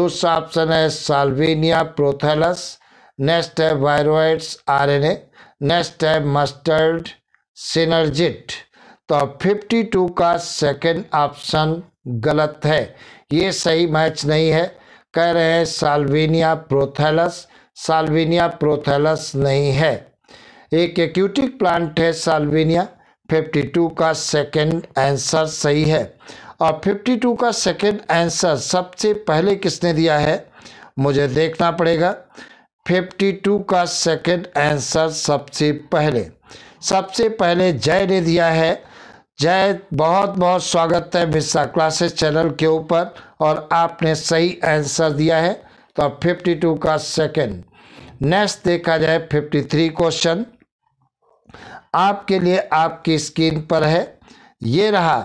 दूसरा ऑप्शन है साल्वेनिया प्रोथेलस नेक्स्ट है वायरोइड्स आरएनए नेक्स्ट है मस्टर्ड सिनर्जिट तो टू का सेकंड ऑप्शन गलत है ये सही मैच नहीं है कह रहे हैं साल्विनिया प्रोथेलस साल्विनिया प्रोथेलस नहीं है एक एक्यूटिक प्लांट है साल्विनिया टू का सेकंड आंसर सही है और फिफ्टी टू का सेकंड आंसर सबसे पहले किसने दिया है मुझे देखना पड़ेगा 52 का सेकंड आंसर सबसे पहले सबसे पहले जय ने दिया है जय बहुत बहुत स्वागत है मिश्रा क्लासेस चैनल के ऊपर और आपने सही आंसर दिया है तो 52 का सेकंड नेक्स्ट देखा जाए 53 क्वेश्चन आपके लिए आपकी स्क्रीन पर है ये रहा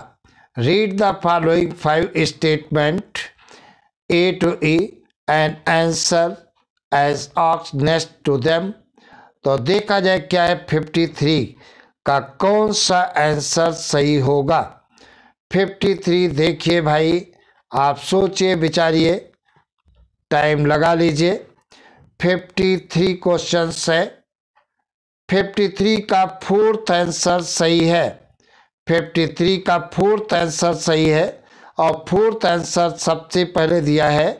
read the following five statement A to E and answer as ऑक्स नेस्ट टू देम तो देखा जाए क्या है फिफ्टी थ्री का कौन सा आंसर सही होगा फिफ्टी थ्री देखिए भाई आप सोचिए बिचारिए टाइम लगा लीजिए फिफ्टी थ्री क्वेश्चन है फिफ्टी थ्री का फोर्थ आंसर सही है फिफ्टी थ्री का फोर्थ आंसर सही है और फोर्थ आंसर सबसे पहले दिया है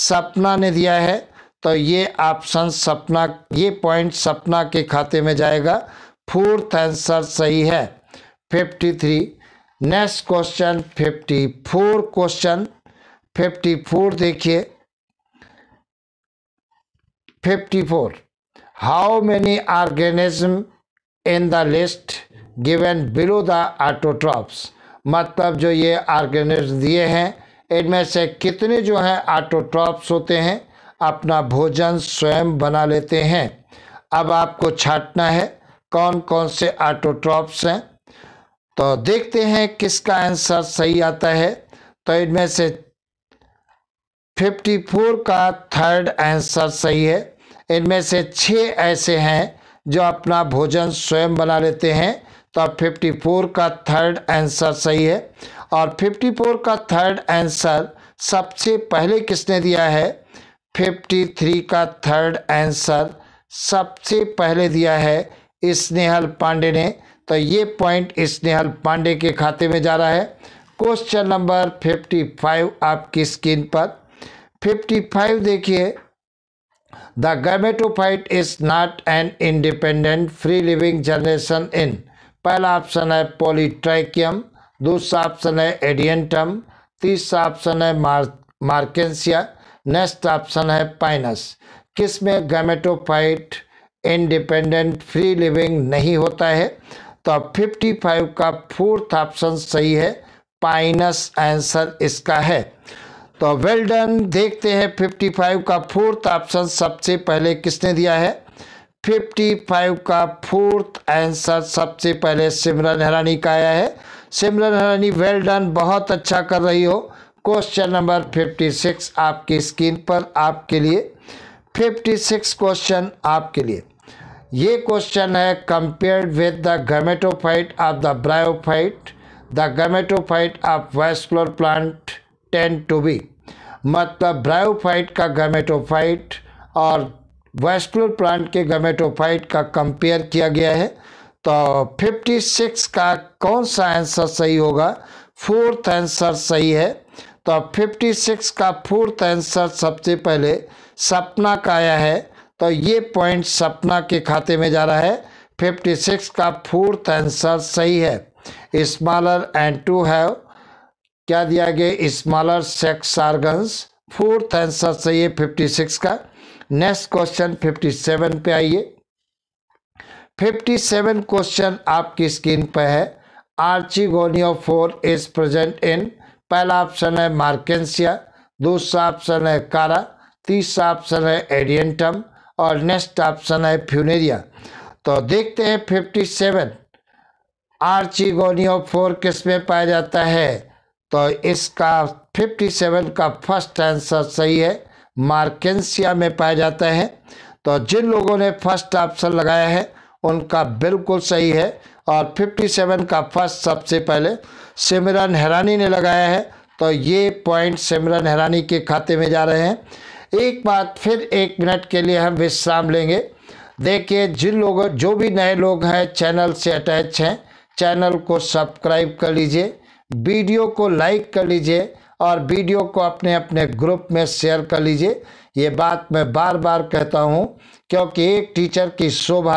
सपना ने दिया है तो ये ऑप्शन सपना ये पॉइंट सपना के खाते में जाएगा फोर्थ आंसर सही है fifty three next question fifty four question fifty four देखिए fifty four how many organism in the list given below the autotrophs मतलब जो ये ऑर्गेनिज्म दिए हैं इनमें से कितने जो हैं आटोट्रॉप्स होते हैं अपना भोजन स्वयं बना लेते हैं अब आपको छाटना है कौन कौन से ऑटोट्रॉप्स हैं तो देखते हैं किसका आंसर सही आता है तो इनमें से 54 का थर्ड आंसर सही है इनमें से छः ऐसे हैं जो अपना भोजन स्वयं बना लेते हैं तो 54 का थर्ड आंसर सही है और 54 का थर्ड आंसर सबसे पहले किसने दिया है 53 का थर्ड आंसर सबसे पहले दिया है स्नेहल पांडे ने तो ये पॉइंट स्नेहल पांडे के खाते में जा रहा है क्वेश्चन नंबर 55 आपकी स्क्रीन पर 55 देखिए the gametophyte is not an independent free living generation in पहला ऑप्शन है पोलिट्राइकियम दूसरा ऑप्शन है एडियंटम तीसरा ऑप्शन है मार्केंसिया नेक्स्ट ऑप्शन है पाइनस किस में गैमेटोफाइट इंडिपेंडेंट फ्री लिविंग नहीं होता है तो अब फाइव का फोर्थ ऑप्शन सही है पाइनस आंसर इसका है तो वेल डन देखते हैं फिफ्टी फाइव का फोर्थ ऑप्शन सबसे पहले किसने दिया है फिफ्टी फाइव का फोर्थ आंसर सबसे पहले सिमरन हरानी का आया है सिमरन हरानी वेल डन बहुत अच्छा कर रही हो क्वेश्चन नंबर फिफ्टी सिक्स आपकी स्क्रीन पर आपके लिए फिफ्टी सिक्स क्वेश्चन आपके लिए ये क्वेश्चन है compared with the gametophyte of the bryophyte the gametophyte of vascular plant tend to be मतलब ब्रायोफाइट का गमेटोफाइट और वेस्कुलर प्लांट के गमेटोफाइट का कंपेयर किया गया है तो फिफ्टी सिक्स का कौन सा आंसर सही होगा फोर्थ आंसर सही है तो सिक्स का फोर्थ आंसर सबसे पहले सपना का आया है तो ये पॉइंट सपना के खाते में जा रहा है फिफ्टी सिक्स का फोर्थ आंसर सही है स्मॉलर एंड टू हैव क्या दिया गया smaller sex organs fourth answer सही है सिक्स का नेक्स्ट क्वेश्चन फिफ्टी सेवन पे आइए फिफ्टी सेवन क्वेश्चन आपकी स्क्रीन पर है archegoniophore is present in पहला ऑप्शन है मार्केंसिया दूसरा ऑप्शन है कारा तीसरा ऑप्शन है एडियंटम और नेक्स्ट ऑप्शन है फ्यूनेरिया तो देखते हैं फिफ्टी सेवन आर्चिगोनियो फोर किस में पाया जाता है तो इसका फिफ्टी सेवन का फर्स्ट आंसर सही है मार्केंसिया में पाया जाता है तो जिन लोगों ने फर्स्ट ऑप्शन लगाया है उनका बिल्कुल सही है और फिफ्टी सेवन का फर्स्ट सबसे पहले सिमरन हैरानी ने लगाया है तो ये पॉइंट सिमरन हैरानी के खाते में जा रहे हैं एक बात फिर एक मिनट के लिए हम विश्राम लेंगे देखिए जिन लोगों जो भी नए लोग हैं चैनल से अटैच हैं चैनल को सब्सक्राइब कर लीजिए वीडियो को लाइक कर लीजिए और वीडियो को अपने अपने ग्रुप में शेयर कर लीजिए ये बात मैं बार बार कहता हूँ क्योंकि एक टीचर की शोभा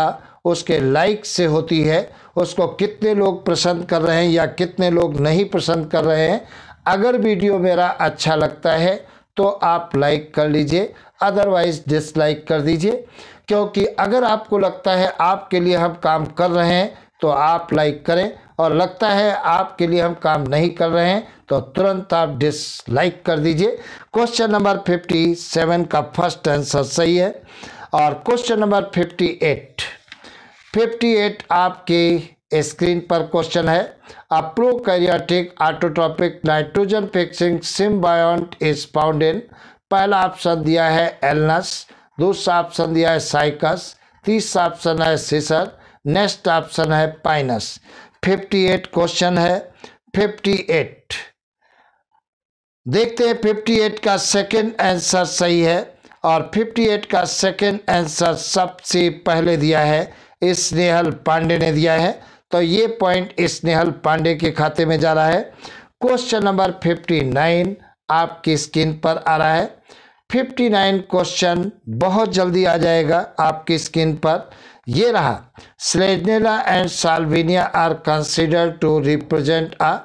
उसके लाइक से होती है उसको कितने लोग पसंद कर रहे हैं या कितने लोग नहीं पसंद कर रहे हैं अगर वीडियो मेरा अच्छा लगता है तो आप लाइक कर लीजिए अदरवाइज़ डिसलाइक कर दीजिए क्योंकि अगर आपको लगता है आपके लिए हम काम कर रहे हैं तो आप लाइक करें और लगता है आपके लिए हम काम नहीं कर रहे हैं तो तुरंत आप डिसलाइक कर दीजिए क्वेश्चन नंबर फिफ्टी सेवन का फर्स्ट आंसर सही है और क्वेश्चन नंबर फिफ्टी एट 58 आपके स्क्रीन पर क्वेश्चन है a prokaryotic autotrophic nitrogen fixing symbiont is found पहला ऑप्शन दिया है एलनस दूसरा ऑप्शन दिया है साइकस तीसरा ऑप्शन है सीसर नेक्स्ट ऑप्शन है पाइनस 58 क्वेश्चन है 58 देखते हैं 58 का सेकंड आंसर सही है और 58 का सेकंड आंसर सबसे पहले दिया है स्नेहल पांडे ने दिया है तो ये पॉइंट स्नेहल पांडे के खाते में जा रहा है क्वेश्चन नंबर फिफ्टी नाइन आपकी स्क्रीन पर आ रहा है फिफ्टी नाइन क्वेश्चन बहुत जल्दी आ जाएगा आपकी स्क्रीन पर ये रहा selaginella and salvinia are consider to represent a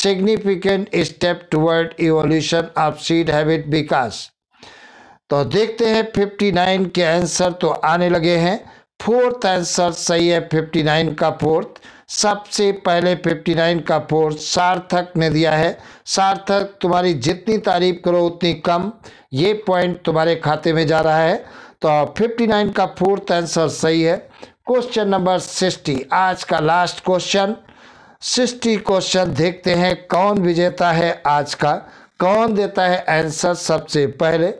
significant step toward evolution of seed habit विकास तो देखते हैं 59 के आंसर तो आने लगे हैं फोर्थ आंसर सही है फिफ्टी नाइन का फोर्थ सबसे पहले फिफ्टी नाइन का फोर्थ सार्थक ने दिया है सार्थक तुम्हारी जितनी तारीफ करो उतनी कम ये पॉइंट तुम्हारे खाते में जा रहा है तो फिफ्टी नाइन का फोर्थ आंसर सही है क्वेश्चन नंबर सिक्सटी आज का लास्ट क्वेश्चन सिक्सटी क्वेश्चन देखते हैं कौन विजेता है आज का कौन देता है आंसर सबसे पहले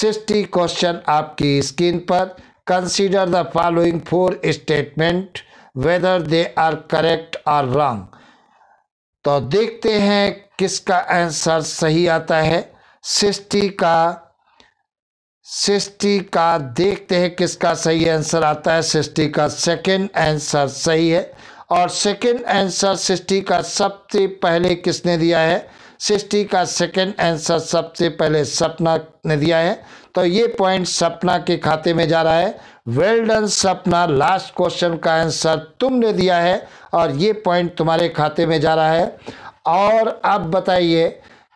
सिक्सटी क्वेश्चन आपकी स्क्रीन पर Consider the following four statement whether they are correct or wrong. तो देखते हैं किसका आंसर सही आता है सृष्टि का सृष्टि का देखते हैं किसका सही आंसर आता है सिस्टी का सेकंड आंसर सही है और सेकंड आंसर सिस्टी का सबसे पहले किसने दिया है सिस्टी का सेकंड आंसर सबसे पहले सपना ने दिया है तो ये पॉइंट सपना के खाते में जा रहा है well done Sapna last question का आंसर तुमने दिया है और ये पॉइंट तुम्हारे खाते में जा रहा है और अब बताइए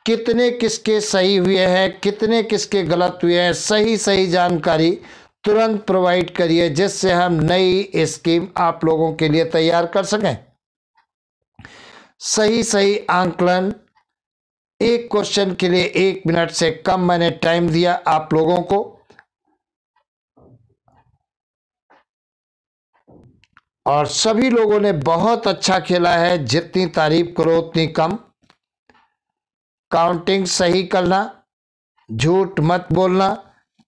कितने किसके सही हुए हैं कितने किसके गलत हुए हैं सही सही जानकारी तुरंत प्रोवाइड करिए जिससे हम नई स्कीम आप लोगों के लिए तैयार कर सकें सही सही आंकलन एक क्वेश्चन के लिए एक मिनट से कम मैंने टाइम दिया आप लोगों को और सभी लोगों ने बहुत अच्छा खेला है जितनी तारीफ करो उतनी कम काउंटिंग सही करना झूठ मत बोलना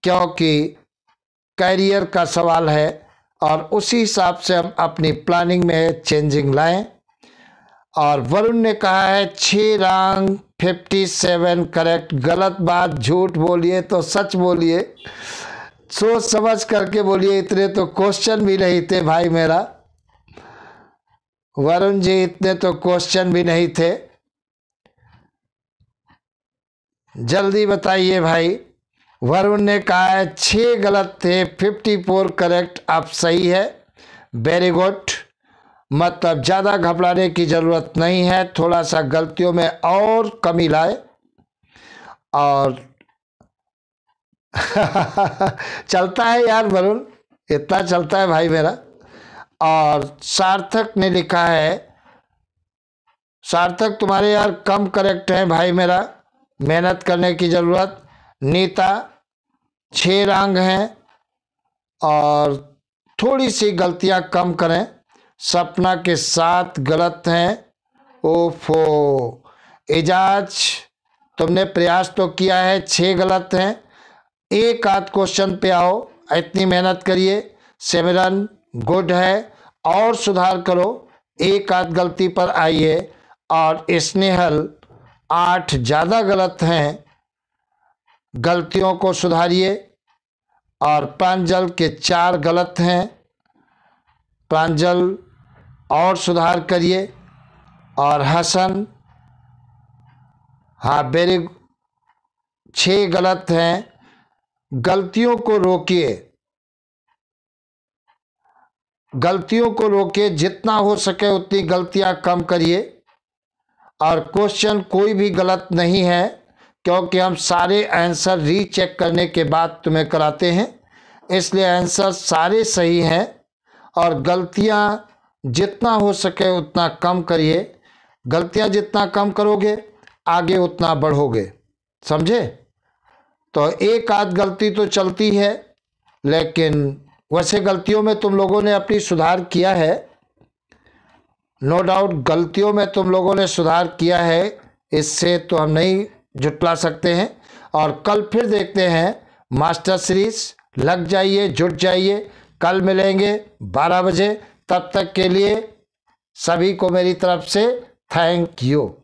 क्योंकि कैरियर का सवाल है और उसी हिसाब से हम अपनी प्लानिंग में चेंजिंग लाएं और वरुण ने कहा है छः रंग फिफ्टी सेवन करेक्ट गलत बात झूठ बोलिए तो सच बोलिए सोच समझ करके बोलिए इतने तो क्वेश्चन भी नहीं थे भाई मेरा वरुण जी इतने तो क्वेश्चन भी नहीं थे जल्दी बताइए भाई वरुण ने कहा है छः गलत थे फिफ्टी फोर करेक्ट आप सही है वेरी गुड मतलब ज़्यादा घबराने की ज़रूरत नहीं है थोड़ा सा गलतियों में और कमी लाए और <laughs> चलता है यार वरुण इतना चलता है भाई मेरा और सार्थक ने लिखा है सार्थक तुम्हारे यार कम करेक्ट हैं भाई मेरा मेहनत करने की ज़रूरत नीता छः रंग हैं और थोड़ी सी गलतियां कम करें सपना के साथ गलत हैं ओफो एजाज तुमने प्रयास तो किया है छः गलत हैं एक आध क्वेश्चन पे आओ इतनी मेहनत करिए सेमरन गुड है और सुधार करो एक आध गलती पर आइए और स्नेहल आठ ज़्यादा गलत हैं गलतियों को सुधारिए और पांच जल के चार गलत हैं प्रांजल और सुधार करिए और हसन हाँ मेरे छः गलत हैं गलतियों को रोकिए गलतियों को रोके जितना हो सके उतनी गलतियां कम करिए और क्वेश्चन कोई भी गलत नहीं है क्योंकि हम सारे आंसर रीचेक करने के बाद तुम्हें कराते हैं इसलिए आंसर सारे सही हैं और गलतियाँ जितना हो सके उतना कम करिए गलतियाँ जितना कम करोगे आगे उतना बढ़ोगे समझे तो एक आध गलती तो चलती है लेकिन वैसे गलतियों में तुम लोगों ने अपनी सुधार किया है नो डाउट गलतियों में तुम लोगों ने सुधार किया है इससे तो हम नहीं जुटला सकते हैं और कल फिर देखते हैं मास्टर सीरीज लग जाइए जुट जाइए कल मिलेंगे बारह बजे तब तक के लिए सभी को मेरी तरफ से थैंक यू